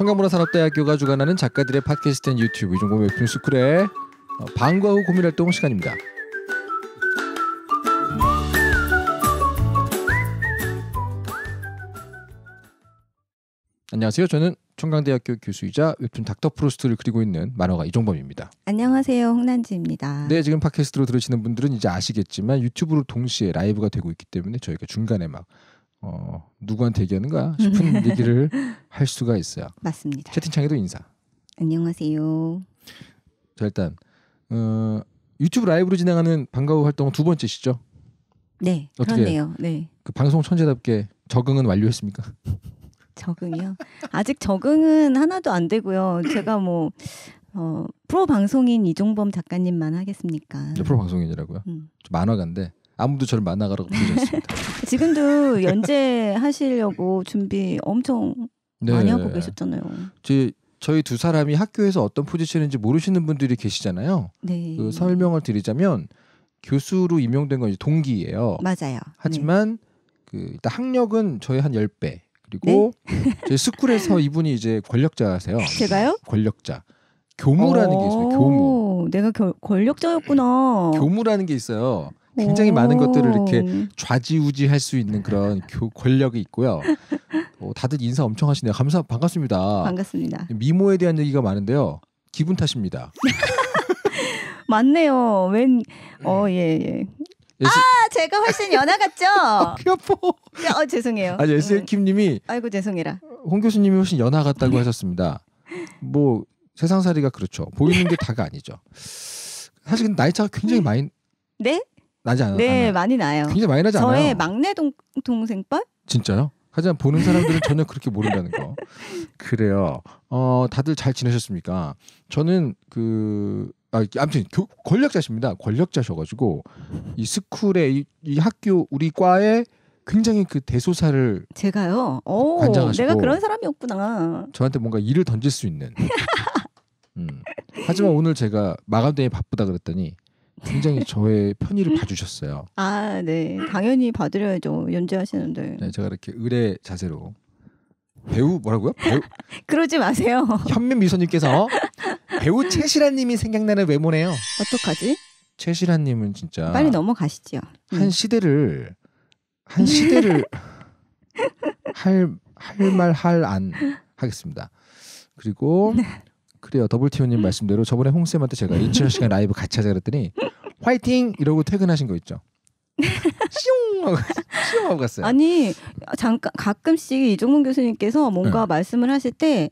청강문화산업대학교가 주관하는 작가들의 팟캐스트 유튜브 이종공 웹툰스쿨의 어, 방과 후 고민활동 시간입니다. 안녕하세요. 저는 청강대학교 교수이자 웹툰 닥터 프로스트를 그리고 있는 만화가 이종범입니다. 안녕하세요. 홍난지입니다. 네, 지금 팟캐스트로 들으시는 분들은 이제 아시겠지만 유튜브로 동시에 라이브가 되고 있기 때문에 저희가 중간에 막 어, 누구한테 얘기하는 거야 싶은 음. 얘기를 할 수가 있어요. 맞습니다. 채팅창에도 인사. 안녕하세요. 자 일단 어, 유튜브 라이브로 진행하는 반가워 활동은 두 번째시죠? 네. 어떻게 그렇네요. 네. 그 방송 천재답게 적응은 완료했습니까? 적응이요? 아직 적응은 하나도 안 되고요. 제가 뭐 어, 프로 방송인 이종범 작가님만 하겠습니까? 프로 방송인이라고요? 음. 만화가인데 아무도 저를 만나가라고 부르지 않습니다. 지금도 연재 하시려고 준비 엄청 네. 많이 하고 계셨잖아요. 제 저희 두 사람이 학교에서 어떤 포지션인지 모르시는 분들이 계시잖아요. 네. 그 설명을 드리자면 교수로 임명된 건 이제 동기예요. 맞아요. 하지만 네. 그 일단 학력은 저희 한 10배. 그리고 네? 저희 스쿨에서 이분이 이제 권력자세요. 제가요? 권력자. 교무라는 게 있어요. 교무. 내가 겨, 권력자였구나. 교무라는 게 있어요. 굉장히 많은 것들을 이렇게 좌지우지할 수 있는 그런 교, 권력이 있고요. 어, 다들 인사 엄청 하시네요. 감사 반갑습니다. 반갑습니다. 미모에 대한 얘기가 많은데요. 기분 탓입니다. 맞네요. 웬어예 음. 예. 예시... 예, 아 제가 훨씬 연하 같죠? 아, 귀아 네, 어, 죄송해요. 아니 에스킴님이 음. 아이고 죄송해라. 홍 교수님이 훨씬 연하 같다고 네. 하셨습니다. 뭐 세상살이가 그렇죠. 보이는 게 다가 아니죠. 사실 나이 차가 굉장히 네. 많이 네? 나지 않아요? 네, 나는. 많이 나요. 굉장히 많이 나지 저의 않아요? 저의 막내 동, 동생뻘? 진짜요? 하지만 보는 사람들은 전혀 그렇게 모른다는 거. 그래요. 어, 다들 잘 지내셨습니까? 저는 그 아, 아무튼 교, 권력자십니다. 권력자셔가지고 이 스쿨의 이, 이 학교 우리 과에 굉장히 그 대소사를 제가요. 오, 관장하시고 내가 그런 사람이었구나. 저한테 뭔가 일을 던질 수 있는. 음. 하지만 오늘 제가 마감되에 바쁘다 그랬더니 굉장히 저의 편의를 봐주셨어요. 아, 네. 당연히 봐드려야죠. 연주하시는데. 네, 제가 이렇게 의뢰 자세로 배우 뭐라고요? 배우? 그러지 마세요. 현민 미소님께서 어? 배우 최시라님이 생각나는 외모네요. 어떡하지? 최시라님은 진짜 빨리 넘어가시죠. 음. 한 시대를 한 시대를 할 할 말 할 안 하겠습니다. 그리고 네. 그래요. 더블티오님 음. 말씀대로 저번에 홍쌤한테 제가 이철 음. 씨가 라이브 같이 하자 그랬더니 화이팅 이러고 퇴근하신 거 있죠. 슝하 하고 갔어요. 아니 잠깐 가끔씩 이종문 교수님께서 뭔가 네. 말씀을 하실 때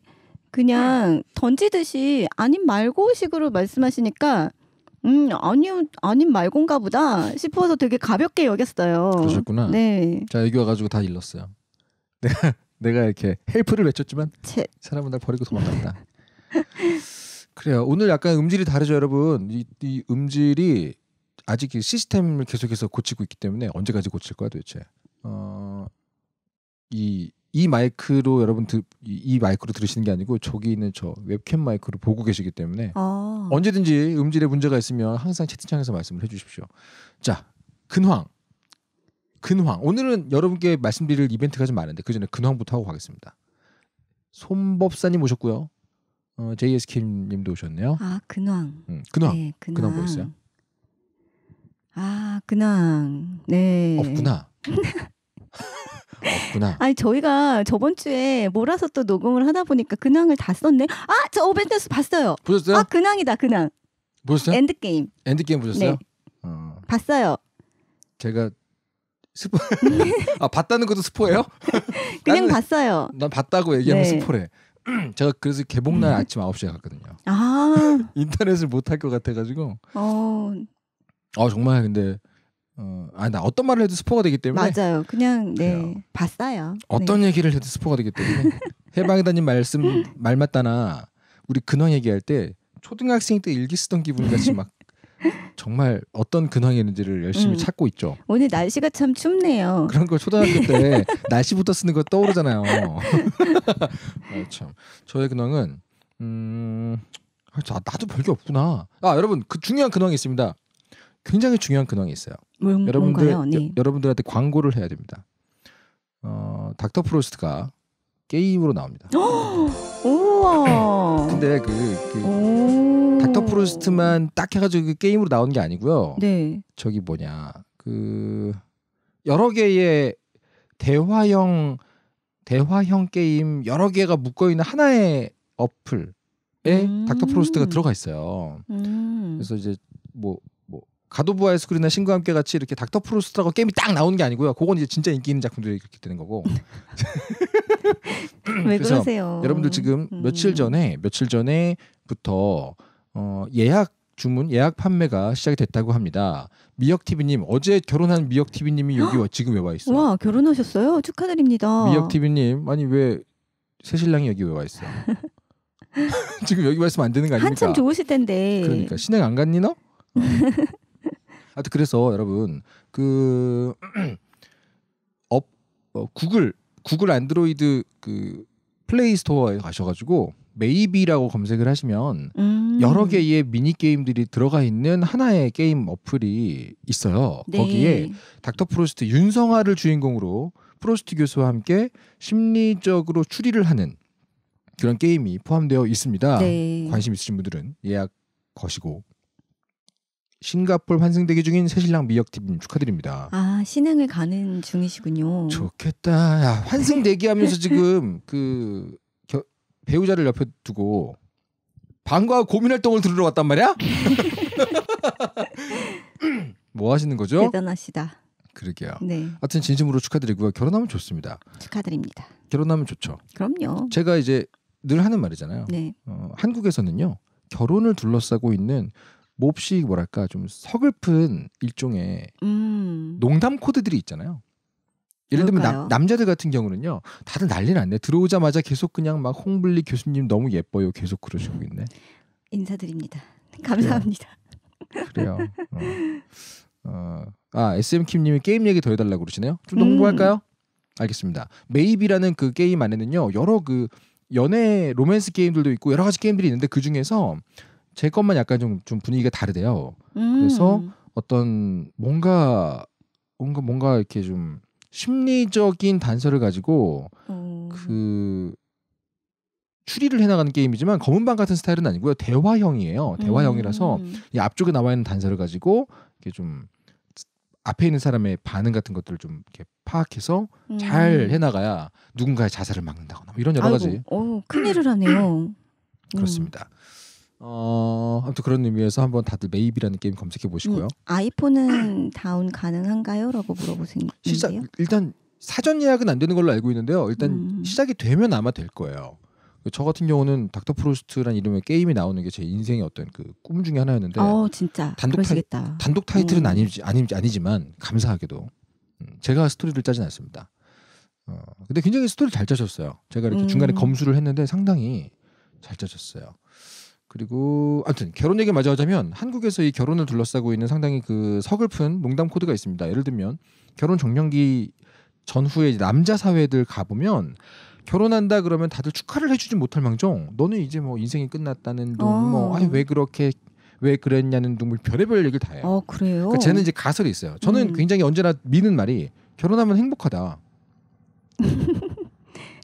그냥 던지듯이 아님 말고 식으로 말씀하시니까 음 아니요 아님 말고인가 보다 싶어서 되게 가볍게 여겼어요. 그러셨구나. 네. 자 여기 와가지고 다 일렀어요. 내가 내가 이렇게 헬프를 외쳤지만 제... 사람은 날 버리고 도망갔다. 그래요. 오늘 약간 음질이 다르죠, 여러분. 이, 이 음질이 아직 시스템을 계속해서 고치고 있기 때문에 언제까지 고칠 거야 도대체. 어, 이, 이 마이크로 여러분 들, 이, 이 마이크로 들으시는 게 아니고 저기 있는 저 웹캠 마이크로 보고 계시기 때문에 아. 언제든지 음질에 문제가 있으면 항상 채팅창에서 말씀을 해주십시오. 자, 근황. 근황. 오늘은 여러분께 말씀드릴 이벤트가 좀 많은데 그 전에 근황부터 하고 가겠습니다. 손법사님 오셨고요. 어, JS 킴님도 오셨네요. 아 근황. 음, 근황. 네, 근황. 근황 보였어요? 아 근황. 네. 없구나. 없구나. 아니 저희가 저번 주에 몰아서 또 녹음을 하다 보니까 근황을 다 썼네. 아 저 오벤져스 어, 봤어요. 보셨어요? 아 근황이다 근황. 보셨어요? 엔드 게임. 엔드 게임 보셨어요? 네. 어. 봤어요. 제가 스포. 아 봤다는 것도 스포예요? 그냥 난, 봤어요. 난 봤다고 얘기하면 네. 스포래. 제가 그래서 개봉날 음. 아침 9시에 갔거든요. 아. 인터넷을 못 할 것 같아가지고. 어. 아 정말 근데 어, 아니 나 어떤 말을 해도 스포가 되기 때문에 맞아요. 그냥 네그래 봤어요. 어떤 네. 얘기를 해도 스포가 되기 때문에 해방이다님 말씀 말 맞다나 우리 근황 얘기할 때 초등학생 때 일기 쓰던 기분 이 같이 막 정말 어떤 근황이 있는지를 열심히 음. 찾고 있죠. 오늘 날씨가 참 춥네요. 그런 걸 초등학교 때 네. 날씨부터 쓰는 거 떠오르잖아요. 아, 참 저의 근황은 음, 아, 아, 나도 별게 없구나. 아 여러분 그 중요한 근황이 있습니다. 굉장히 중요한 근황이 있어요. 뭔, 여러분들 뭔가 네. 여, 러분들한테 광고를 해야 됩니다. 어, 닥터 프로스트가 게임으로 나옵니다. 우와. 근데 그, 그 닥터 프로스트만 딱 해가지고 그 게임으로 나온 게 아니고요. 네. 저기 뭐냐 그 여러 개의 대화형 대화형 게임 여러 개가 묶어 있는 하나의 어플에 음~ 닥터 프로스트가 들어가 있어요. 음~ 그래서 이제 뭐 뭐 가도부와 의스크린이나 신과 함께 같이 이렇게 닥터 프로스트라고 게임이 딱 나오는 게 아니고요. 그건 이제 진짜 인기 있는 작품들이 이렇게 되는 거고. 음. 왜 그러세요? 여러분들 지금 음. 며칠 전에 며칠 전에부터 어, 예약 주문 예약 판매가 시작이 됐다고 합니다. 미역 TV님 어제 결혼한 미역 TV님이 여기 와, 지금 왜 와 있어? 와 결혼하셨어요? 축하드립니다. 미역 TV님 아니 왜 새신랑이 여기 왜와 있어? 지금 여기 와 있으면 안 되는 거 아닙니까? 한참 좋으실 텐데. 그러니까 신행 안 갔니 너? 아튼 어. 그래서 여러분 그 업, 어, 구글 구글 안드로이드 그 플레이 스토어에 가셔가지고 메이비라고 검색을 하시면 음. 여러 개의 미니 게임들이 들어가 있는 하나의 게임 어플이 있어요. 네. 거기에 닥터 프로스트 윤성아를 주인공으로 프로스트 교수와 함께 심리적으로 추리를 하는 그런 게임이 포함되어 있습니다. 네. 관심 있으신 분들은 예약 거시고 싱가폴 환승대기 중인 새신랑 미역 t v 축하드립니다. 아 신흥을 가는 중이시군요. 좋겠다. 야, 환승 대기하면서 지금 그 겨, 배우자를 옆에 두고 방과 고민 활동을 들으러 왔단 말이야? 뭐 하시는 거죠? 대단하시다. 그러게요. 네. 하여튼 진심으로 축하드리고요. 결혼하면 좋습니다. 축하드립니다. 결혼하면 좋죠. 그럼요. 제가 이제 늘 하는 말이잖아요. 네. 어, 한국에서는요 결혼을 둘러싸고 있는 몹시 뭐랄까 좀 서글픈 일종의 음. 농담 코드들이 있잖아요. 예를 들면 남, 자들 같은 경우는요 다들 난리 났네 들어오자마자 계속 그냥 막 홍블리 교수님 너무 예뻐요 계속 그러시고 있네 인사드립니다 감사합니다 그래요, 그래요. 어. 어. 아 SM킴님이 게임 얘기 더 해달라고 그러시네요 좀더 공부할까요? 음. 알겠습니다 메이비라는 그 게임 안에는요 여러 그 연애 로맨스 게임들도 있고 여러 가지 게임들이 있는데 그 중에서 제 것만 약간 좀, 좀 분위기가 다르대요. 음. 그래서 어떤 뭔가 뭔가 뭔가 이렇게 좀 심리적인 단서를 가지고 음. 그 추리를 해나가는 게임이지만 검은 방 같은 스타일은 아니고요 대화형이에요 대화형이라서 음. 이 앞쪽에 나와 있는 단서를 가지고 이게 렇좀 앞에 있는 사람의 반응 같은 것들을 좀 이렇게 파악해서 음. 잘 해나가야 누군가의 자살을 막는다거나 뭐 이런 여러 아이고, 가지 오, 큰일을 하네요 그렇습니다 어 아무튼 그런 의미에서 한번 다들 메이비라는 게임 검색해 보시고요. 음, 아이폰은 다운 가능한가요?라고 물어보세요. 시작 일단 사전 예약은 안 되는 걸로 알고 있는데요. 일단 음. 시작이 되면 아마 될 거예요. 그 저 같은 경우는 닥터 프로스트란 이름의 게임이 나오는 게 제 인생의 어떤 그꿈 중에 하나였는데. 어 진짜 단독 그러겠다 타이, 단독 타이틀은 네. 아니지 아니 아니지만 감사하게도 음, 제가 스토리를 짜진 않습니다. 어, 근데 굉장히 스토리 잘 짜셨어요. 제가 이렇게 음. 중간에 검수를 했는데 상당히 잘 짜셨어요. 그리고 아무튼 결혼 얘기 마저 하자면 한국에서 이 결혼을 둘러싸고 있는 상당히 그 서글픈 농담 코드가 있습니다. 예를 들면 결혼 정년기 전후에 남자 사회들 가보면 결혼한다 그러면 다들 축하를 해주지 못할 망정 너는 이제 뭐 인생이 끝났다는 둥뭐아왜 어. 그렇게 왜 그랬냐는 둥 뭐 별의별 얘기를 다 해요. 아, 그래요? 그러니까 쟤는 이제 가설이 있어요. 저는 음. 굉장히 언제나 미는 말이 결혼하면 행복하다.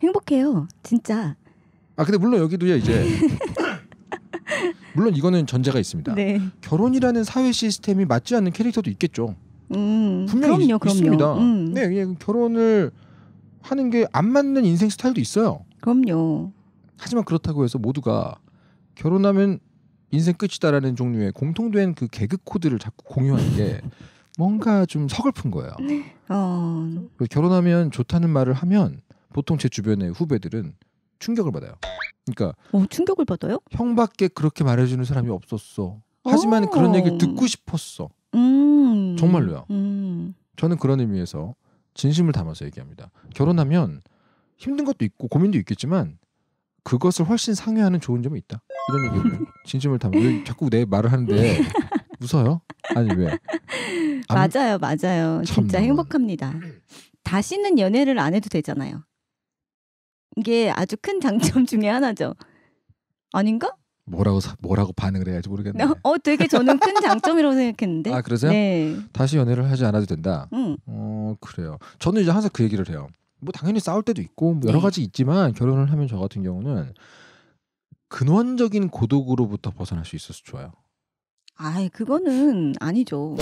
행복해요, 진짜. 아 근데 물론 여기도요 이제 물론 이거는 전제가 있습니다. 네. 결혼이라는 사회 시스템이 맞지 않는 캐릭터도 있겠죠. 음, 분명히 그럼요, 그럼요. 있습니다. 음. 네, 예, 결혼을 하는 게 안 맞는 인생 스타일도 있어요. 그럼요. 하지만 그렇다고 해서 모두가 결혼하면 인생 끝이다라는 종류의 공통된 그 개그 코드를 자꾸 공유하는 게 뭔가 좀 서글픈 거예요. 어... 결혼하면 좋다는 말을 하면 보통 제 주변의 후배들은 충격을 받아요. 그러니까 어, 충격을 받아요? 형밖에 그렇게 말해주는 사람이 없었어. 하지만 그런 얘기를 듣고 싶었어. 음. 정말로요. 음. 저는 그런 의미에서 진심을 담아서 얘기합니다. 결혼하면 힘든 것도 있고 고민도 있겠지만 그것을 훨씬 상회하는 좋은 점이 있다. 이런 얘기 진심을 담아. 왜 자꾸 내 말을 하는데 웃어요? 아니 왜? 맞아요, 맞아요. 진짜 행복합니다. 다시는 연애를 안 해도 되잖아요. 게 아주 큰 장점 중에 하나죠. 아닌가? 뭐라고 사, 뭐라고 반응을 해야지 모르겠네. 어, 어, 되게 저는 큰 장점이라고 생각했는데. 아 그러세요? 네. 다시 연애를 하지 않아도 된다. 응. 어 그래요. 저는 이제 항상 그 얘기를 해요. 뭐 당연히 싸울 때도 있고 뭐 여러 네. 가지 있지만 결혼을 하면 저 같은 경우는 근원적인 고독으로부터 벗어날 수 있어서 좋아요. 아, 그거는 아니죠.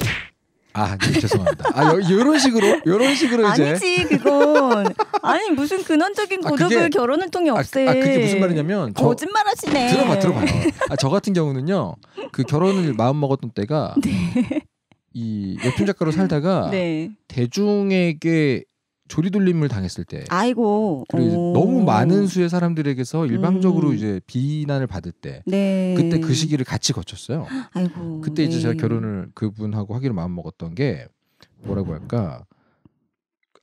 아, 네, 죄송합니다. 아, 이런 식으로, 이런 식으로 이제 아니지 그건 아니 무슨 근원적인 아, 고독을 그게- 결혼을 통해 없애. 아, 그게 무슨 말이냐면 거짓말하시네. 들어봐 들어봐. 아, 저 같은 경우는요. 그 결혼을 마음 먹었던 때가 네. 이 웹툰 작가로 살다가 네. 대중에게 조리돌림을 당했을 때 아이고 그리고 너무 많은 수의 사람들에게서 음. 일방적으로 음. 이제 비난을 받을 때 네. 그때 그 시기를 같이 거쳤어요. 아이고 그때 이제 제가 네. 결혼을 그분하고 하기로 마음 먹었던 게 뭐라고 할까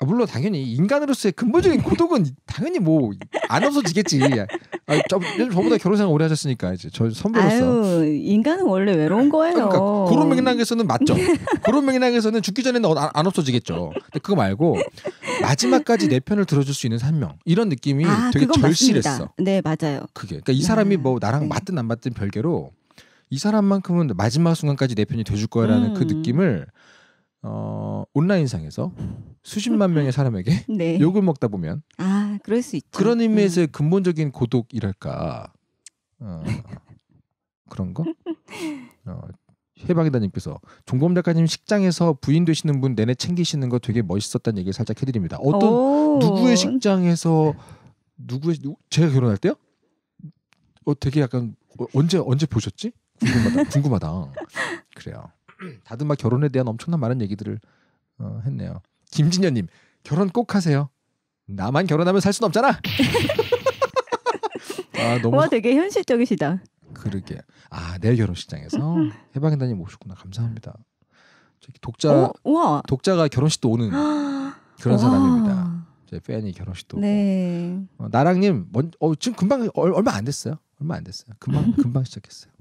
아, 물론 당연히 인간으로서의 근본적인 고독은 당연히 뭐 안 없어지겠지. 아, 저, 저보다 결혼 생활 오래 하셨으니까 이제 저 선배로서. 아유, 인간은 원래 외로운 그러니까 거예요. 그러니까 그런 맥락에서는 맞죠. 그런 맥락에서는 죽기 전에는 안, 어, 안 없어지겠죠. 근데 그거 말고 마지막까지 내 편을 들어줄 수 있는 한명 이런 느낌이 아, 되게 절실했어. 맞습니다. 네 맞아요. 그게 그러니까 이 사람이 아, 뭐 나랑 네. 맞든 안 맞든 별개로 이 사람만큼은 마지막 순간까지 내 편이 돼줄 거야라는 그 음. 그 느낌을 어, 온라인상에서 수십만 명의 사람에게 네. 욕을 먹다 보면 아 그럴 수 있죠. 그런 의미에서의 음. 근본적인 고독이랄까 어, 그런 거 어, 해방이다님께서 종범 작가님 식장에서 부인 되시는 분 내내 챙기시는 거 되게 멋있었다는 얘기를 살짝 해드립니다. 어떤 오. 누구의 식장에서 누구의 제가 결혼할 때요? 어 되게 약간 어, 언제 언제 보셨지? 궁금하다. 궁금하다. 그래요. 다들 막 결혼에 대한 엄청난 많은 얘기들을 어, 했네요. 김진현님 결혼 꼭 하세요. 나만 결혼하면 살 수는 없잖아. 아, 너무 와 되게 현실적이시다. 그러게. 아 내일 결혼식장에서 해방인단님 오셨구나. 감사합니다. 저기 독자 오, 어, 우와. 독자가 결혼식도 오는 그런 사람입니다. 제 팬이 결혼식도 오고. 네. 어, 나랑님 먼, 어, 지금 금방 얼, 얼 마안 됐어요. 얼마 안 됐어요. 금방 금방 시작했어요.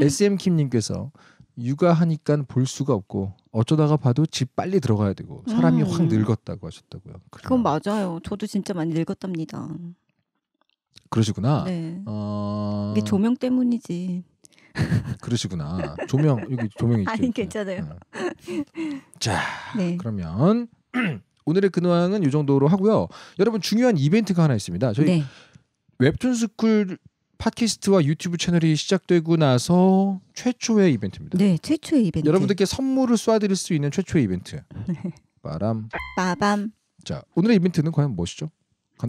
SM 킴님께서 육아하니까 볼 수가 없고 어쩌다가 봐도 집 빨리 들어가야 되고 사람이 음. 확 늙었다고 하셨다고요. 그건 맞아요. 저도 진짜 많이 늙었답니다. 그러시구나. 네. 어... 이게 조명 때문이지. 그러시구나. 조명 여기 조명이 있죠. 아니 괜찮아요. 응. 어. 자, 네. 그러면 오늘의 근황은 이 정도로 하고요. 여러분 중요한 이벤트가 하나 있습니다. 저희 네. 웹툰 스쿨 팟캐스트와 유튜브 채널이 시작되고 나서 최초의 이벤트입니다. 네, 최초의 이벤트. 여러분들께 선물을 쏴드릴 수 있는 최초의 이벤트. 네. 빠람. 빠밤. 자, 오늘의 이벤트는 과연 무엇이죠?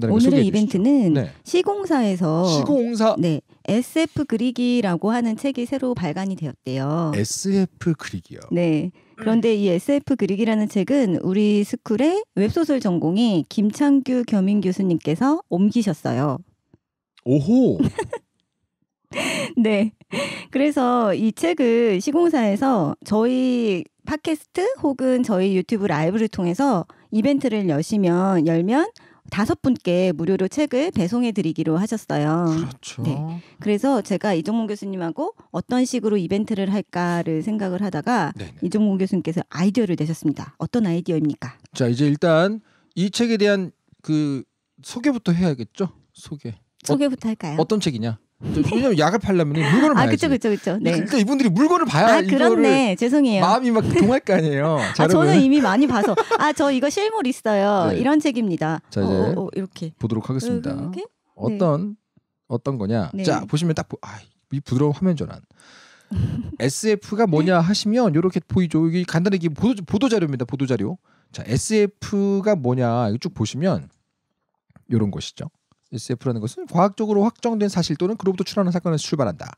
오늘의 이벤트는 네. 시공사에서 시공사 네 SF 그리기라고 하는 책이 새로 발간이 되었대요. SF 그리기요. 네. 그런데 이 SF 그리기라는 책은 우리 스쿨의 웹소설 전공이 김창규 겸임 교수님께서 옮기셨어요. 오호. 네. 그래서 이 책을 시공사에서 저희 팟캐스트 혹은 저희 유튜브 라이브를 통해서 이벤트를 여시면 열면 다섯 분께 무료로 책을 배송해 드리기로 하셨어요. 그렇죠. 네. 그래서 제가 이종문 교수님하고 어떤 식으로 이벤트를 할까를 생각을 하다가 네네. 이종문 교수님께서 아이디어를 내셨습니다. 어떤 아이디어입니까? 자, 이제 일단 이 책에 대한 그 소개부터 해야겠죠? 소개. 소개부터 할까요? 어떤 책이냐? 왜냐면 약을 팔려면 물건을 아, 봐야지. 아, 그쵸, 그쵸, 그쵸. 네. 그러니까 이분들이 물건을 봐야 아, 그렇네. 죄송해요. 마음이 막 동할 거 아니에요. 아, 저는 이미 많이 봐서 아, 저 이거 실물 있어요. 네. 이런 책입니다. 자, 어, 이제 어, 어, 이렇게 보도록 하겠습니다. 이렇게? 네. 어떤 네. 어떤 거냐? 네. 자, 보시면 딱 아, 이 부드러운 화면 전환. SF가 뭐냐 하시면 이렇게 보이죠. 여기 간단하게 보도, 보도 자료입니다. 보도 자료. 자, SF가 뭐냐 이쭉 보시면 이런 것이죠. SF라는 것은 과학적으로 확정된 사실 또는 그로부터 출하는 사건에서 출발한다.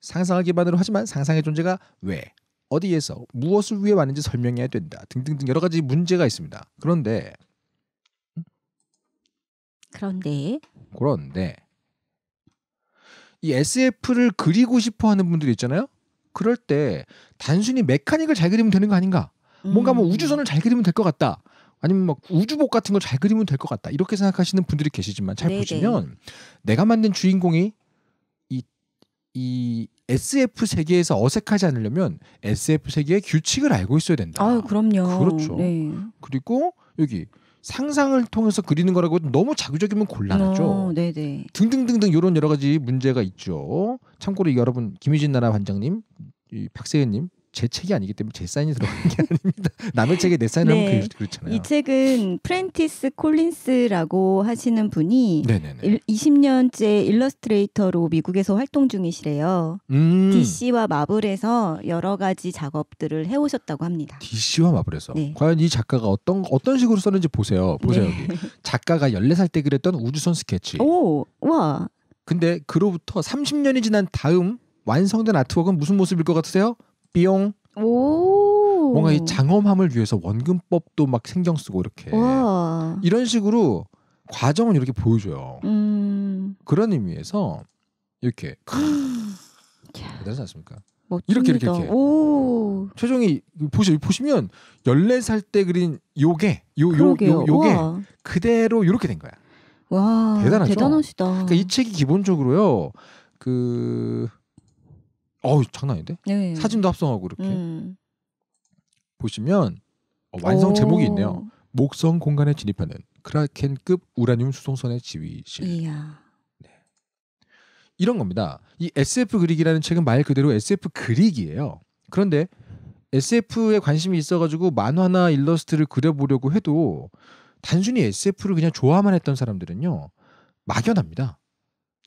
상상을 기반으로 하지만 상상의 존재가 왜, 어디에서, 무엇을 위해 왔는지 설명해야 된다. 등등등 여러 가지 문제가 있습니다. 그런데 그런데 그런데 이 SF를 그리고 싶어 하는 분들이 있잖아요. 그럴 때 단순히 메카닉을 잘 그리면 되는 거 아닌가? 뭔가 뭐 음. 우주선을 잘 그리면 될 것 같다. 아니면 막 우주복 같은 걸 잘 그리면 될 것 같다 이렇게 생각하시는 분들이 계시지만 잘 네네. 네. 보시면 내가 만든 주인공이 이, 이 SF 세계에서 어색하지 않으려면 SF 세계의 규칙을 알고 있어야 된다. 아 그럼요. 그렇죠. 네. 그리고 여기 상상을 통해서 그리는 거라고 너무 자극적이면 곤란하죠. 어, 네네. 네. 등등등등 이런 여러 가지 문제가 있죠. 참고로 여러분 김유진 나라 반장님, 이 박세현님 제 책이 아니기 때문에 제 사인이 들어간 게 아닙니다. 남의 책에 내 사인을 네. 하면 그렇잖아요. 이 책은 프렌티스 콜린스라고 하시는 분이 일, 20년째 일러스트레이터로 미국에서 활동 중이시래요. 음. DC와 마블에서 여러 가지 작업들을 해오셨다고 합니다. DC와 마블에서 네. 과연 이 작가가 어떤 어떤 식으로 썼는지 보세요. 네. 보세요 네. 여기 작가가 14살 때 그랬던 우주선 스케치. 오, 와. 근데 그로부터 30년이 지난 다음 완성된 아트웍은 무슨 모습일 것 같으세요? 삐용. 오. 뭔가 이 장엄함을 위해서 원근법도 막생경 쓰고 이렇게 와 이런 식으로 과정을 이렇게 보여줘요. 음. 그런 의미에서 이렇게 대단하지 않습니까? 멋집니다. 이렇게 이렇게 이렇게 오. 최종이 보시 보시면 14살 때 그린 요게 요요요 요게 그대로 이렇게 된 거야. 와 대단하죠. 대단하시다. 그러니까 이 책이 기본적으로요 그 어우 장난 아닌데 네. 사진도 합성하고 이렇게 음. 보시면 어, 완성 제목이 있네요. 목성 공간에 진입하는 크라켄급 우라늄 수송선의 지휘실. 이야. 네. 이런 겁니다. 이 SF 그릭이라는 책은 말 그대로 SF 그릭이에요. 그런데 SF에 관심이 있어가지고 만화나 일러스트를 그려보려고 해도 단순히 SF를 그냥 좋아만 했던 사람들은요 막연합니다.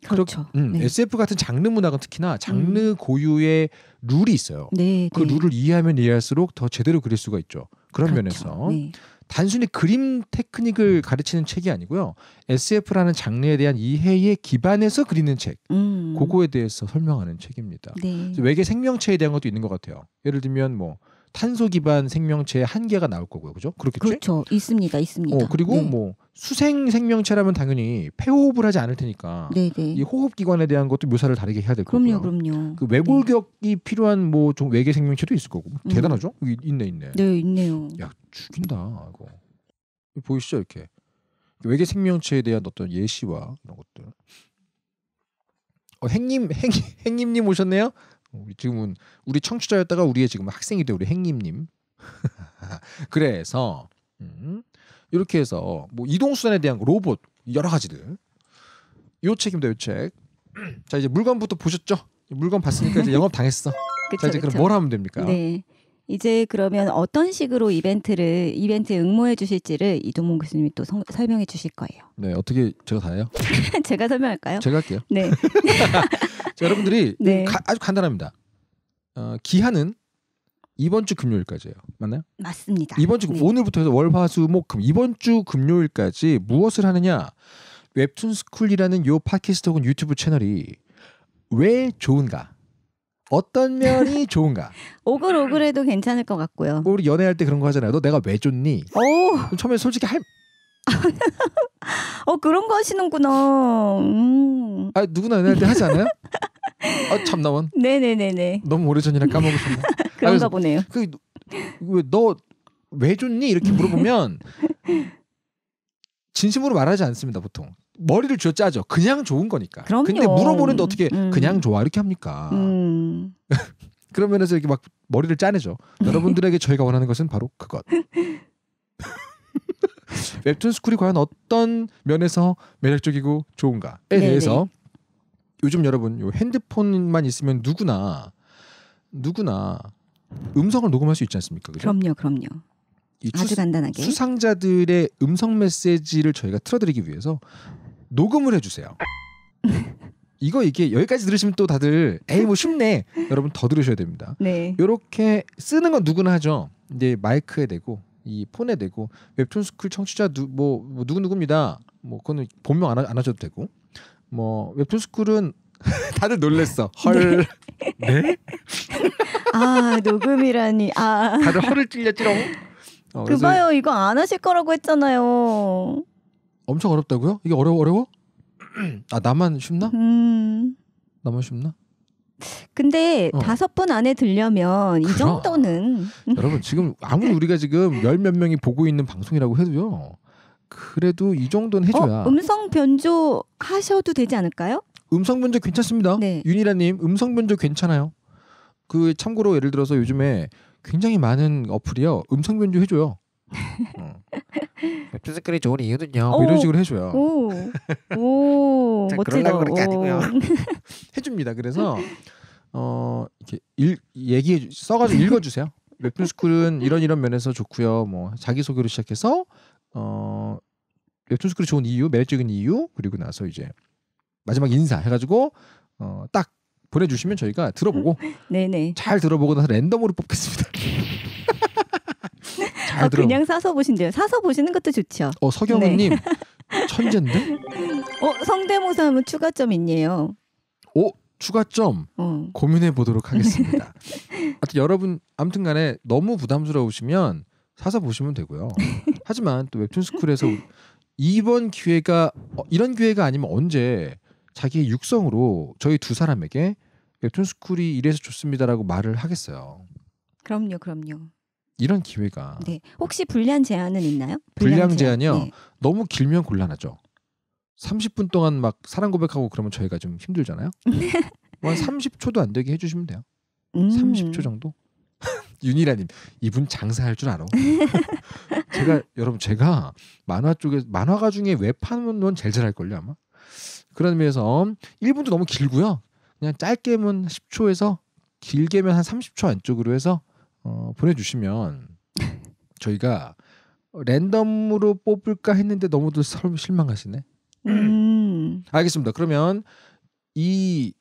그렇죠. 음, 네. SF 같은 장르 문학은 특히나 장르 음. 고유의 룰이 있어요. 네, 네. 그 네. 룰을 이해하면 이해할수록 더 제대로 그릴 수가 있죠. 그런 그렇죠. 면에서 네. 단순히 그림 테크닉을 음. 가르치는 책이 아니고요. SF라는 장르에 대한 이해에 기반해서 그리는 책. 음. 그거에 대해서 설명하는 책입니다. 네. 외계 생명체에 대한 것도 있는 것 같아요. 예를 들면 뭐 탄소 기반 생명체의 한계가 나올 거고요. 그죠? 그렇겠죠? 그렇죠. 있습니다. 있습니다. 어, 그리고 네. 뭐 수생 생명체라면 당연히 폐호흡을 하지 않을 테니까 네네. 네. 이 호흡 기관에 대한 것도 묘사를 다르게 해야 될 거고요. 그럼요, 그럼요. 그 외골격이 네. 필요한 뭐 좀 외계 생명체도 있을 거고 음. 대단하죠. 여기 있네, 있네. 네, 있네요. 야 죽인다 이거 보이시죠 이렇게 외계 생명체에 대한 어떤 예시와 이런 것들. 어, 행님 행 행님님 오셨네요. 우리 지금은 우리 청취자였다가 우리의 지금 학생이 된 우리 행님님. 그래서 음, 이렇게 해서 뭐 이동 수단에 대한 로봇 여러 가지들 요 책입니다. 요 책. 자 이제 물건부터 보셨죠? 물건 봤으니까 이제 영업 당했어. 그쵸, 자 이제 그쵸. 그럼 뭘 하면 됩니까? 네. 이제 그러면 어떤 식으로 이벤트를 이벤트에 응모해 주실지를 이동문 교수님이 또 성, 설명해 주실 거예요. 네, 어떻게 제가 다해요 제가 설명할까요? 제가 할게요. 네. 자, 여러분들이 네. 가, 아주 간단합니다. 어, 기한은 이번 주 금요일까지예요. 맞나요? 맞습니다. 이번 주 네. 오늘부터 해서 월화수 목 금 이번 주 금요일까지 무엇을 하느냐? 웹툰 스쿨이라는 요 팟캐스트 혹은 유튜브 채널이 왜 좋은가? 어떤 면이 좋은가? 오글오글해도 괜찮을 것 같고요. 우리 연애할 때 그런 거 하잖아요. 너 내가 왜 줬니? 오. 처음에 솔직히 할. 어 그런 거 하시는구나. 음. 아 누구나 연애할 때 하지 않아요? 아 참나원. 네네네네. 너무 오래 전이라 까먹으셨네. 그런가 아, 보네요. 그 너왜 줬니 이렇게 물어보면 진심으로 말하지 않습니다 보통 머리를 쥐어 짜죠. 그냥 좋은 거니까. 그럼요. 근데 물어보는데 어떻게 음. 그냥 좋아 이렇게 합니까? 음. 그러 면에서 이렇게 막 머리를 짜내죠. 여러분들에게 저희가 원하는 것은 바로 그것. 웹툰 스쿨이 과연 어떤 면에서 매력적이고 좋은가에 네네. 대해서 요즘 여러분 요 핸드폰만 있으면 누구나 누구나 음성을 녹음할 수 있지 않습니까? 그죠? 그럼요, 그럼요. 아주 간단하게 수상자들의 음성 메시지를 저희가 틀어드리기 위해서 녹음을 해주세요. 이거 이게 여기까지 들으시면 또 다들 에이 뭐 쉽네 여러분 더 들으셔야 됩니다. 네. 이렇게 쓰는 건 누구나 하죠. 근데 마이크에 대고 이 폰에 대고 웹툰 스쿨 청취자 누, 뭐, 뭐 누구 누구입니다. 뭐 그거는 본명 안, 하, 안 하셔도 되고 뭐 웹툰 스쿨은 다들 놀랬어. 네. 헐. 네? 네? 아 녹음이라니. 아. 다들 허를 찔렸지롱. 어, 그 봐요 이거 안 하실 거라고 했잖아요. 엄청 어렵다고요? 이게 어려워 어려워? 아 나만 쉽나? 음. 나만 쉽나? 근데 어. 다섯 분 안에 들려면 이 그럼. 정도는 여러분 지금 아무리 우리가 지금 열 몇 명이 보고 있는 방송이라고 해도요. 그래도 이 정도는 해줘야 어, 음성 변조 하셔도 되지 않을까요? 음성 변조 괜찮습니다. 네. 윤이라님 음성 변조 괜찮아요. 그 참고로 예를 들어서 요즘에 굉장히 많은 어플이요 음성 변조 해줘요. 어. 웹툰스크림 네, 좋은 이유는요. 어. 뭐 이런 식으로 해줘요. 오, 오 멋지다. 그런 게 아니고요. 해줍니다. 그래서 어 이렇게 일, 얘기해 써가지고 읽어주세요. 웹툰스쿨은 이런 이런 면에서 좋고요. 뭐 자기 소개로 시작해서 어 웹툰스쿨이 좋은 이유, 매력적인 이유 그리고 나서 이제 마지막 인사 해가지고 어딱 보내주시면 저희가 들어보고 네네. 잘 들어보고 나서 랜덤으로 뽑겠습니다. 잘 어, 들어. 그냥 사서 보신대요. 사서 보시는 것도 좋죠. 어 서경은님 네. 천재인데? 어 성대모사 하면 추가점 있네요. 오 어, 추가점 어. 고민해 보도록 하겠습니다. 아무튼 여러분 아무튼간에 너무 부담스러우시면 사서 보시면 되고요. 하지만 또 웹툰 스쿨에서 이번 기회가 어, 이런 기회가 아니면 언제 자기의 육성으로 저희 두 사람에게 웹툰 스쿨이 이래서 좋습니다라고 말을 하겠어요. 그럼요, 그럼요. 이런 기회가 네. 혹시 분량 제한은 있나요? 분량, 제한이요. 네. 너무 길면 곤란하죠. 30분 동안 막 사랑 고백하고 그러면 저희가 좀 힘들잖아요. 뭐 한 30초도 안 되게 해주시면 돼요. 음. 30초 정도. 윤이라님 이분 장사할 줄 알아. 제가 여러분 제가 만화 쪽에 만화가 중에 웹하는 건 제일 잘할 걸요 아마. 그런 의미에서 1분도 너무 길고요. 그냥 짧게면 10초에서 길게면 한 30초 안쪽으로 해서 어, 보내주시면 저희가 랜덤으로 뽑을까 했는데 너무들 실망하시네. 음. 알겠습니다. 그러면 이,